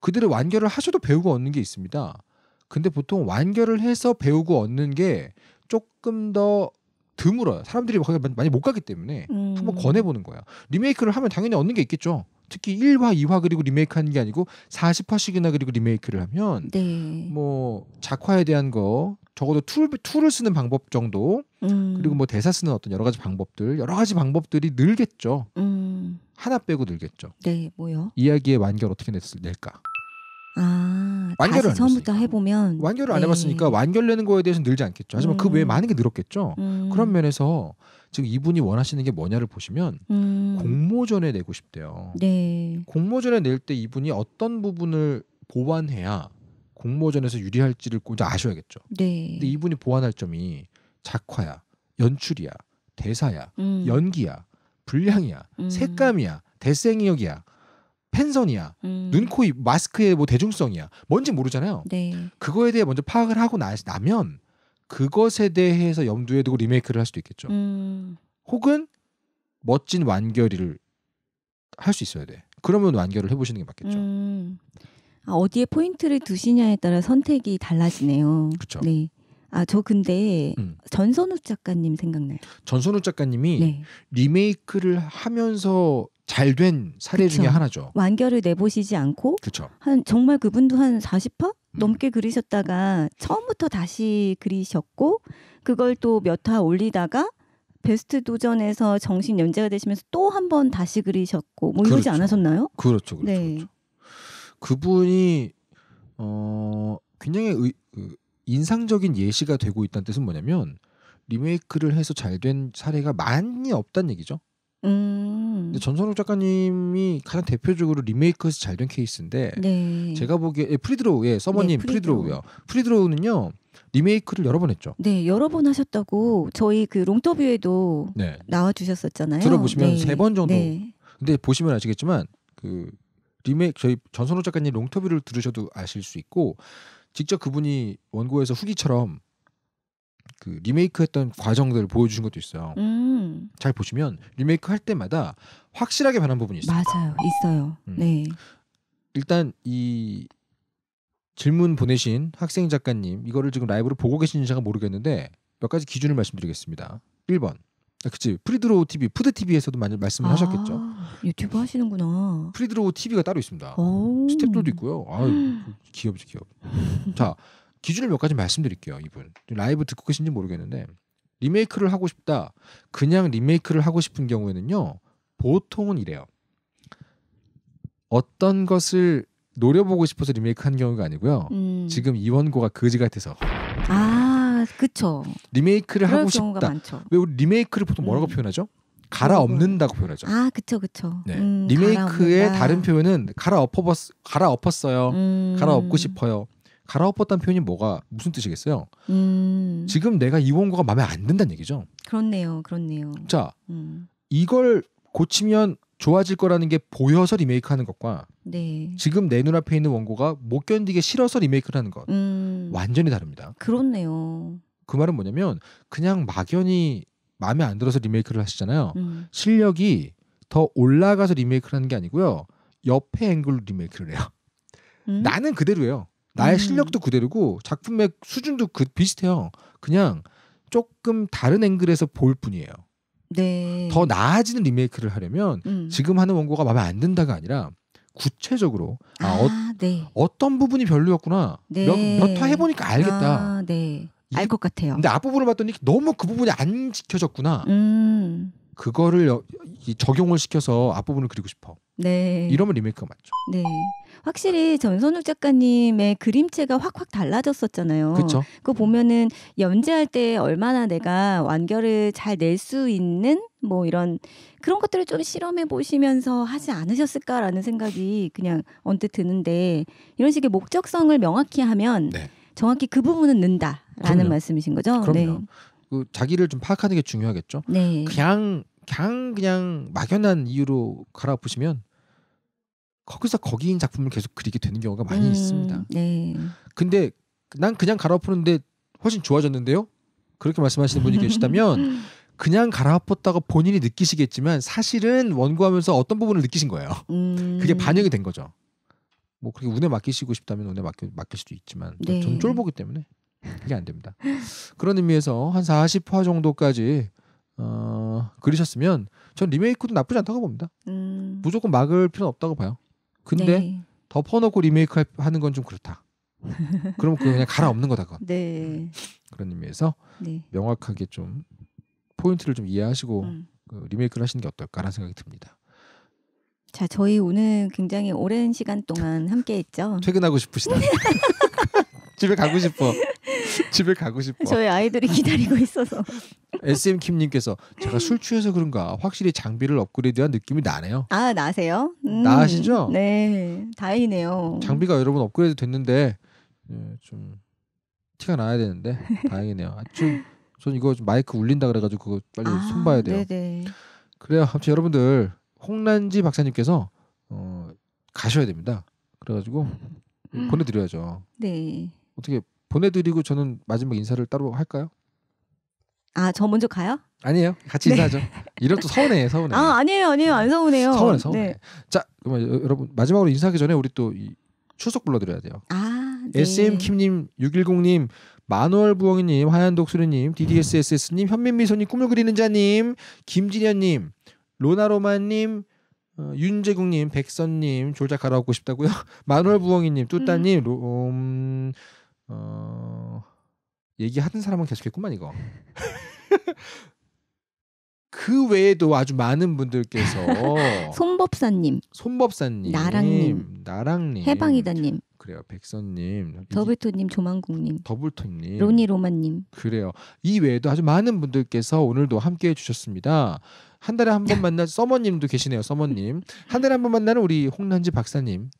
그대로 완결을 하셔도 배우고 얻는 게 있습니다. 근데 보통 완결을 해서 배우고 얻는 게 조금 더 드물어요. 사람들이 거기 많이 못 가기 때문에 음. 한번 권해보는 거예요. 리메이크를 하면 당연히 얻는 게 있겠죠. 특히 1화, 2화 그리고 리메이크 하는 게 아니고 40화씩이나 그리고 리메이크를 하면 네. 뭐 작화에 대한 거, 적어도 툴, 툴을 쓰는 방법 정도 음. 그리고 뭐 대사 쓰는 어떤 여러 가지 방법들 여러 가지 방법들이 늘겠죠. 음. 하나 빼고 늘겠죠. 네, 뭐요? 이야기의 완결 어떻게 냈을, 낼까? 아, 완결을 처음부터 해보면 완결을 안 네. 해봤으니까 완결 내는 거에 대해서는 늘지 않겠죠. 하지만 음. 그 외에 음. 많은 게 늘었겠죠. 음. 그런 면에서 지금 이분이 원하시는 게 뭐냐를 보시면 음. 공모전에 내고 싶대요. 네. 공모전에 낼 때 이분이 어떤 부분을 보완해야 공모전에서 유리할지를 꼭 아셔야겠죠. 네. 근데 이분이 보완할 점이 작화야, 연출이야, 대사야, 음. 연기야, 분량이야, 음. 색감이야, 대생이역이야, 펜선이야, 음. 눈, 코, 입, 마스크의 뭐 대중성이야. 뭔지 모르잖아요. 네. 그거에 대해 먼저 파악을 하고 나, 면 그것에 대해서 염두에 두고 리메이크를 할 수도 있겠죠. 음. 혹은 멋진 완결을 할 수 있어야 돼. 그러면 완결을 해보시는 게 맞겠죠. 음. 아, 어디에 포인트를 두시냐에 따라 선택이 달라지네요. 그렇죠. 네. 아, 저 근데 음. 전선우 작가님 생각나요. 전선우 작가님이 네. 리메이크를 하면서 잘 된 사례 그쵸. 중에 하나죠. 완결을 내보시지 않고 그쵸. 한 정말 그분도 한 40화 음. 넘게 그리셨다가 처음부터 다시 그리셨고 그걸 또 몇 화 올리다가 베스트 도전에서 정신 연재가 되시면서 또 한 번 다시 그리셨고 뭐 그렇죠. 이러지 않으셨나요? 그렇죠. 그렇죠. 네. 그렇죠. 그분이 어 굉장히 의, 그 인상적인 예시가 되고 있다는 뜻은 뭐냐면 리메이크를 해서 잘 된 사례가 많이 없다는 얘기죠. 음. 근데 전선욱 작가님이 가장 대표적으로 리메이크해서 잘 된 케이스인데 네. 제가 보기에 예, 네, 프리드로우 예 서버님 네, 프리드로우. 프리드로우요. 프리드로우는요 리메이크를 여러 번 했죠. 네, 여러 번 하셨다고 저희 그 롱터뷰에도 네. 나와 주셨었잖아요. 들어보시면 네. 세번 정도. 네. 근데 보시면 아시겠지만 그 리메이크 저희 전선호 작가님 롱터뷰를 들으셔도 아실 수 있고 직접 그분이 원고에서 후기처럼 그 리메이크했던 과정들을 보여주신 것도 있어요. 음. 잘 보시면 리메이크 할 때마다 확실하게 변한 부분이 있어요. 맞아요, 있어요. 음. 네. 일단 이 질문 보내신 학생 작가님 이거를 지금 라이브로 보고 계신지 제가 모르겠는데 몇 가지 기준을 말씀드리겠습니다. 1번 아, 그치 프리드로우 TV 푸드 TV에서도 많이 말씀을 아, 하셨겠죠. 유튜브 음. 하시는구나. 프리드로우 TV가 따로 있습니다. 스탭들도 있고요. 아유 기업이죠 뭐, 음. 그 기업. 자 기준을 몇 가지 말씀드릴게요 이분 라이브 듣고 계신지 모르겠는데 리메이크를 하고 싶다. 그냥 리메이크를 하고 싶은 경우에는요 보통은 이래요. 어떤 것을 노려보고 싶어서 리메이크한 경우가 아니고요. 음. 지금 이원고가 거지 같아서. 아. 그쵸. 리메이크를 하고 싶다. 많죠. 왜 우리 리메이크를 보통 뭐라고 음. 표현하죠? 갈아엎는다고 표현하죠. 아, 그쵸, 그쵸. 네. 음, 리메이크의 갈아엎는다. 다른 표현은 갈아엎어봤, 갈아엎었어요. 음. 갈아엎고 싶어요. 갈아엎었다는 표현이 뭐가 무슨 뜻이겠어요? 음. 지금 내가 이 원고가 마음에 안 든다는 얘기죠. 그렇네요, 그렇네요. 자, 음. 이걸 고치면 좋아질 거라는 게 보여서 리메이크하는 것과 네. 지금 내 눈앞에 있는 원고가 못 견디게 싫어서 리메이크를 하는 것 음... 완전히 다릅니다. 그렇네요. 그 말은 뭐냐면 그냥 막연히 마음에 안 들어서 리메이크를 하시잖아요. 음. 실력이 더 올라가서 리메이크를 하는 게 아니고요. 옆에 앵글로 리메이크를 해요. 음? 나는 그대로예요. 나의 음. 실력도 그대로고 작품의 수준도 그 비슷해요. 그냥 조금 다른 앵글에서 볼 뿐이에요. 네. 더 나아지는 리메이크를 하려면 음. 지금 하는 원고가 마음에 안 든다가 아니라 구체적으로 아, 아 어, 네. 어떤 부분이 별로였구나 네. 몇화 해보니까 아, 알겠다. 아, 네. 알 것 같아요. 근데 앞부분을 봤더니 너무 그 부분이 안 지켜졌구나. 음. 그거를 적용을 시켜서 앞부분을 그리고 싶어. 네. 이러면 리메이크 맞죠. 네. 확실히 전선욱 작가님의 그림체가 확확 달라졌었잖아요. 그쵸? 그거 보면은 연재할 때 얼마나 내가 완결을 잘 낼 수 있는 뭐 이런 그런 것들을 좀 실험해 보시면서 하지 않으셨을까라는 생각이 그냥 언뜻 드는데 이런 식의 목적성을 명확히 하면 네. 정확히 그 부분은 는다라는 그럼요. 말씀이신 거죠. 네. 그럼요. 네. 그 자기를 좀 파악하는 게 중요하겠죠. 네. 그냥 그냥 그냥 막연한 이유로 갈아보시면 거기서 거기인 작품을 계속 그리게 되는 경우가 많이 음, 있습니다. 네. 근데 난 그냥 갈아엎었는데 훨씬 좋아졌는데요. 그렇게 말씀하시는 분이 계시다면 그냥 갈아엎었다가 본인이 느끼시겠지만 사실은 원고하면서 어떤 부분을 느끼신 거예요. 음. 그게 반영이 된 거죠. 뭐 그렇게 운에 맡기시고 싶다면 운에 맡길, 맡길 수도 있지만 네. 전 쫄보기 때문에 이게 안 됩니다. 그런 의미에서 한 40화 정도까지 어, 그리셨으면 전 리메이크도 나쁘지 않다고 봅니다. 음. 무조건 막을 필요는 없다고 봐요. 근데 네. 덮어놓고 리메이크 하는 건 좀 그렇다. 그럼 그냥 갈아엎는 거다. 그건. 네. 그런 의미에서 네. 명확하게 좀 포인트를 좀 이해하시고 음. 그 리메이크를 하시는 게 어떨까라는 생각이 듭니다. 자, 저희 오늘 굉장히 오랜 시간 동안 함께 했죠. 퇴근하고 싶으시다. 집에 가고 싶어. 집에 가고 싶어. 저희 아이들이 기다리고 있어서. SM 킴님께서 제가 술 취해서 그런가 확실히 장비를 업그레이드한 느낌이 나네요. 아 나세요? 음, 나시죠? 네, 다행이네요. 장비가 여러분 업그레이드 됐는데 예, 좀 티가 나야 되는데 다행이네요. 아, 좀, 전 이거 마이크 울린다 그래가지고 그거 빨리 아, 손봐야 돼요. 네네. 그래요. 아무튼 여러분들 홍난지 박사님께서 어, 가셔야 됩니다. 그래가지고 음. 보내드려야죠. 네. 어떻게 보내드리고 저는 마지막 인사를 따로 할까요? 아, 저 먼저 가요? 아니에요. 같이 네. 인사하죠. 이런 또 서운해, 서운해. 아, 아니에요, 아니에요. 안 서운해요. 서운해, 서운해. 네. 자, 그러면 여러분 마지막으로 인사하기 전에 우리 또 출석 불러드려야 돼요. 아, 네. SM 킴님, 610님, 마누 부엉이님, 하얀 독수리님, DDSSS님, 현민미소님, 꿈을 그리는 자님, 김진현님, 로나로마님, 어, 윤재국님, 백선님, 졸작 갈아엎고 싶다고요. 마누 부엉이님, 뚜따님, 음. 로, 음, 어, 얘기하는 사람은 계속했구만 이거. 그 외에도 아주 많은 분들께서 손법사님, 손법사님, 나랑님, 나랑님, 해방이다님, 그래요, 백선님, 더블토님, 조만국님, 더블토님, 로니 로마님, 그래요. 이 외에도 아주 많은 분들께서 오늘도 함께해 주셨습니다. 한 달에 한 번 만나 서머님도 계시네요, 서머님. 한 달에 한 번 만나는 우리 홍난지 박사님,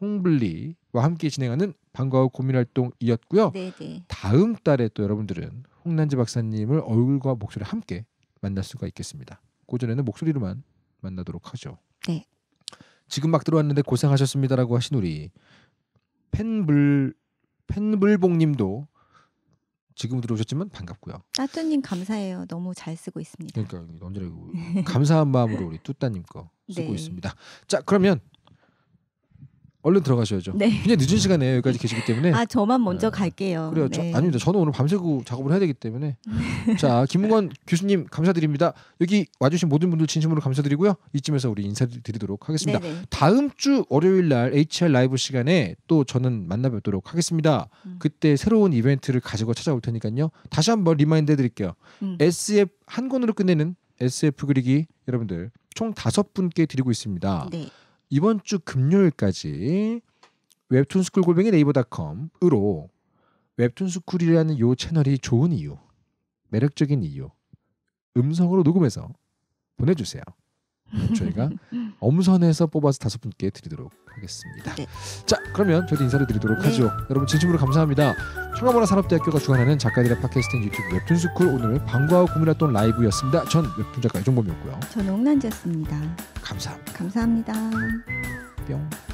홍블리와 함께 진행하는 방과후 고민 활동이었고요. 네네. 네. 다음 달에 또 여러분들은 홍난지 박사님을 얼굴과 목소리 함께 만날 수가 있겠습니다. 고전에는 목소리로만 만나도록 하죠. 네. 지금 막 들어왔는데 고생하셨습니다라고 하신 우리 팬불팬불봉님도 지금 들어오셨지만 반갑고요. 따뚜님 아, 감사해요. 너무 잘 쓰고 있습니다. 그러니까 언제나 감사한 마음으로 우리 뚜따님 거 쓰고 네. 있습니다. 자 그러면 얼른 들어가셔야죠. 네. 굉장히 늦은 시간에 여기까지 계시기 때문에. 아 저만 먼저 네. 갈게요. 그래요. 네. 저, 아닙니다. 저는 오늘 밤새고 작업을 해야 되기 때문에. 자 김문관 교수님 감사드립니다. 여기 와주신 모든 분들 진심으로 감사드리고요. 이쯤에서 우리 인사드리도록 하겠습니다. 네네. 네. 다음 주 월요일 날 HR 라이브 시간에 또 저는 만나뵙도록 하겠습니다. 음. 그때 새로운 이벤트를 가지고 찾아올 테니까요. 다시 한번 리마인드 해드릴게요. 음. SF 한 권으로 끝내는 SF 그리기 여러분들 총 다섯 분께 드리고 있습니다. 네. 이번 주 금요일까지 웹툰 스쿨 골뱅이 네이버닷컴으로 웹툰 스쿨이라는 요 채널이 좋은 이유, 매력적인 이유, 음성으로 녹음해서 보내주세요. 저희가 엄선해서 뽑아서 다섯 분께 드리도록 하겠습니다. 네. 자, 그러면 저희 인사를 드리도록 네. 하죠. 여러분 진심으로 감사합니다. 청와문화 산업대학교가 주관하는 작가들의 팟캐스팅 유튜브 웹툰 스쿨 오늘 방과후 고민했던 라이브였습니다. 전 웹툰 작가 이종범이었고요. 저는 홍란지였습니다. 감사합니다. 감사합니다. 뿅.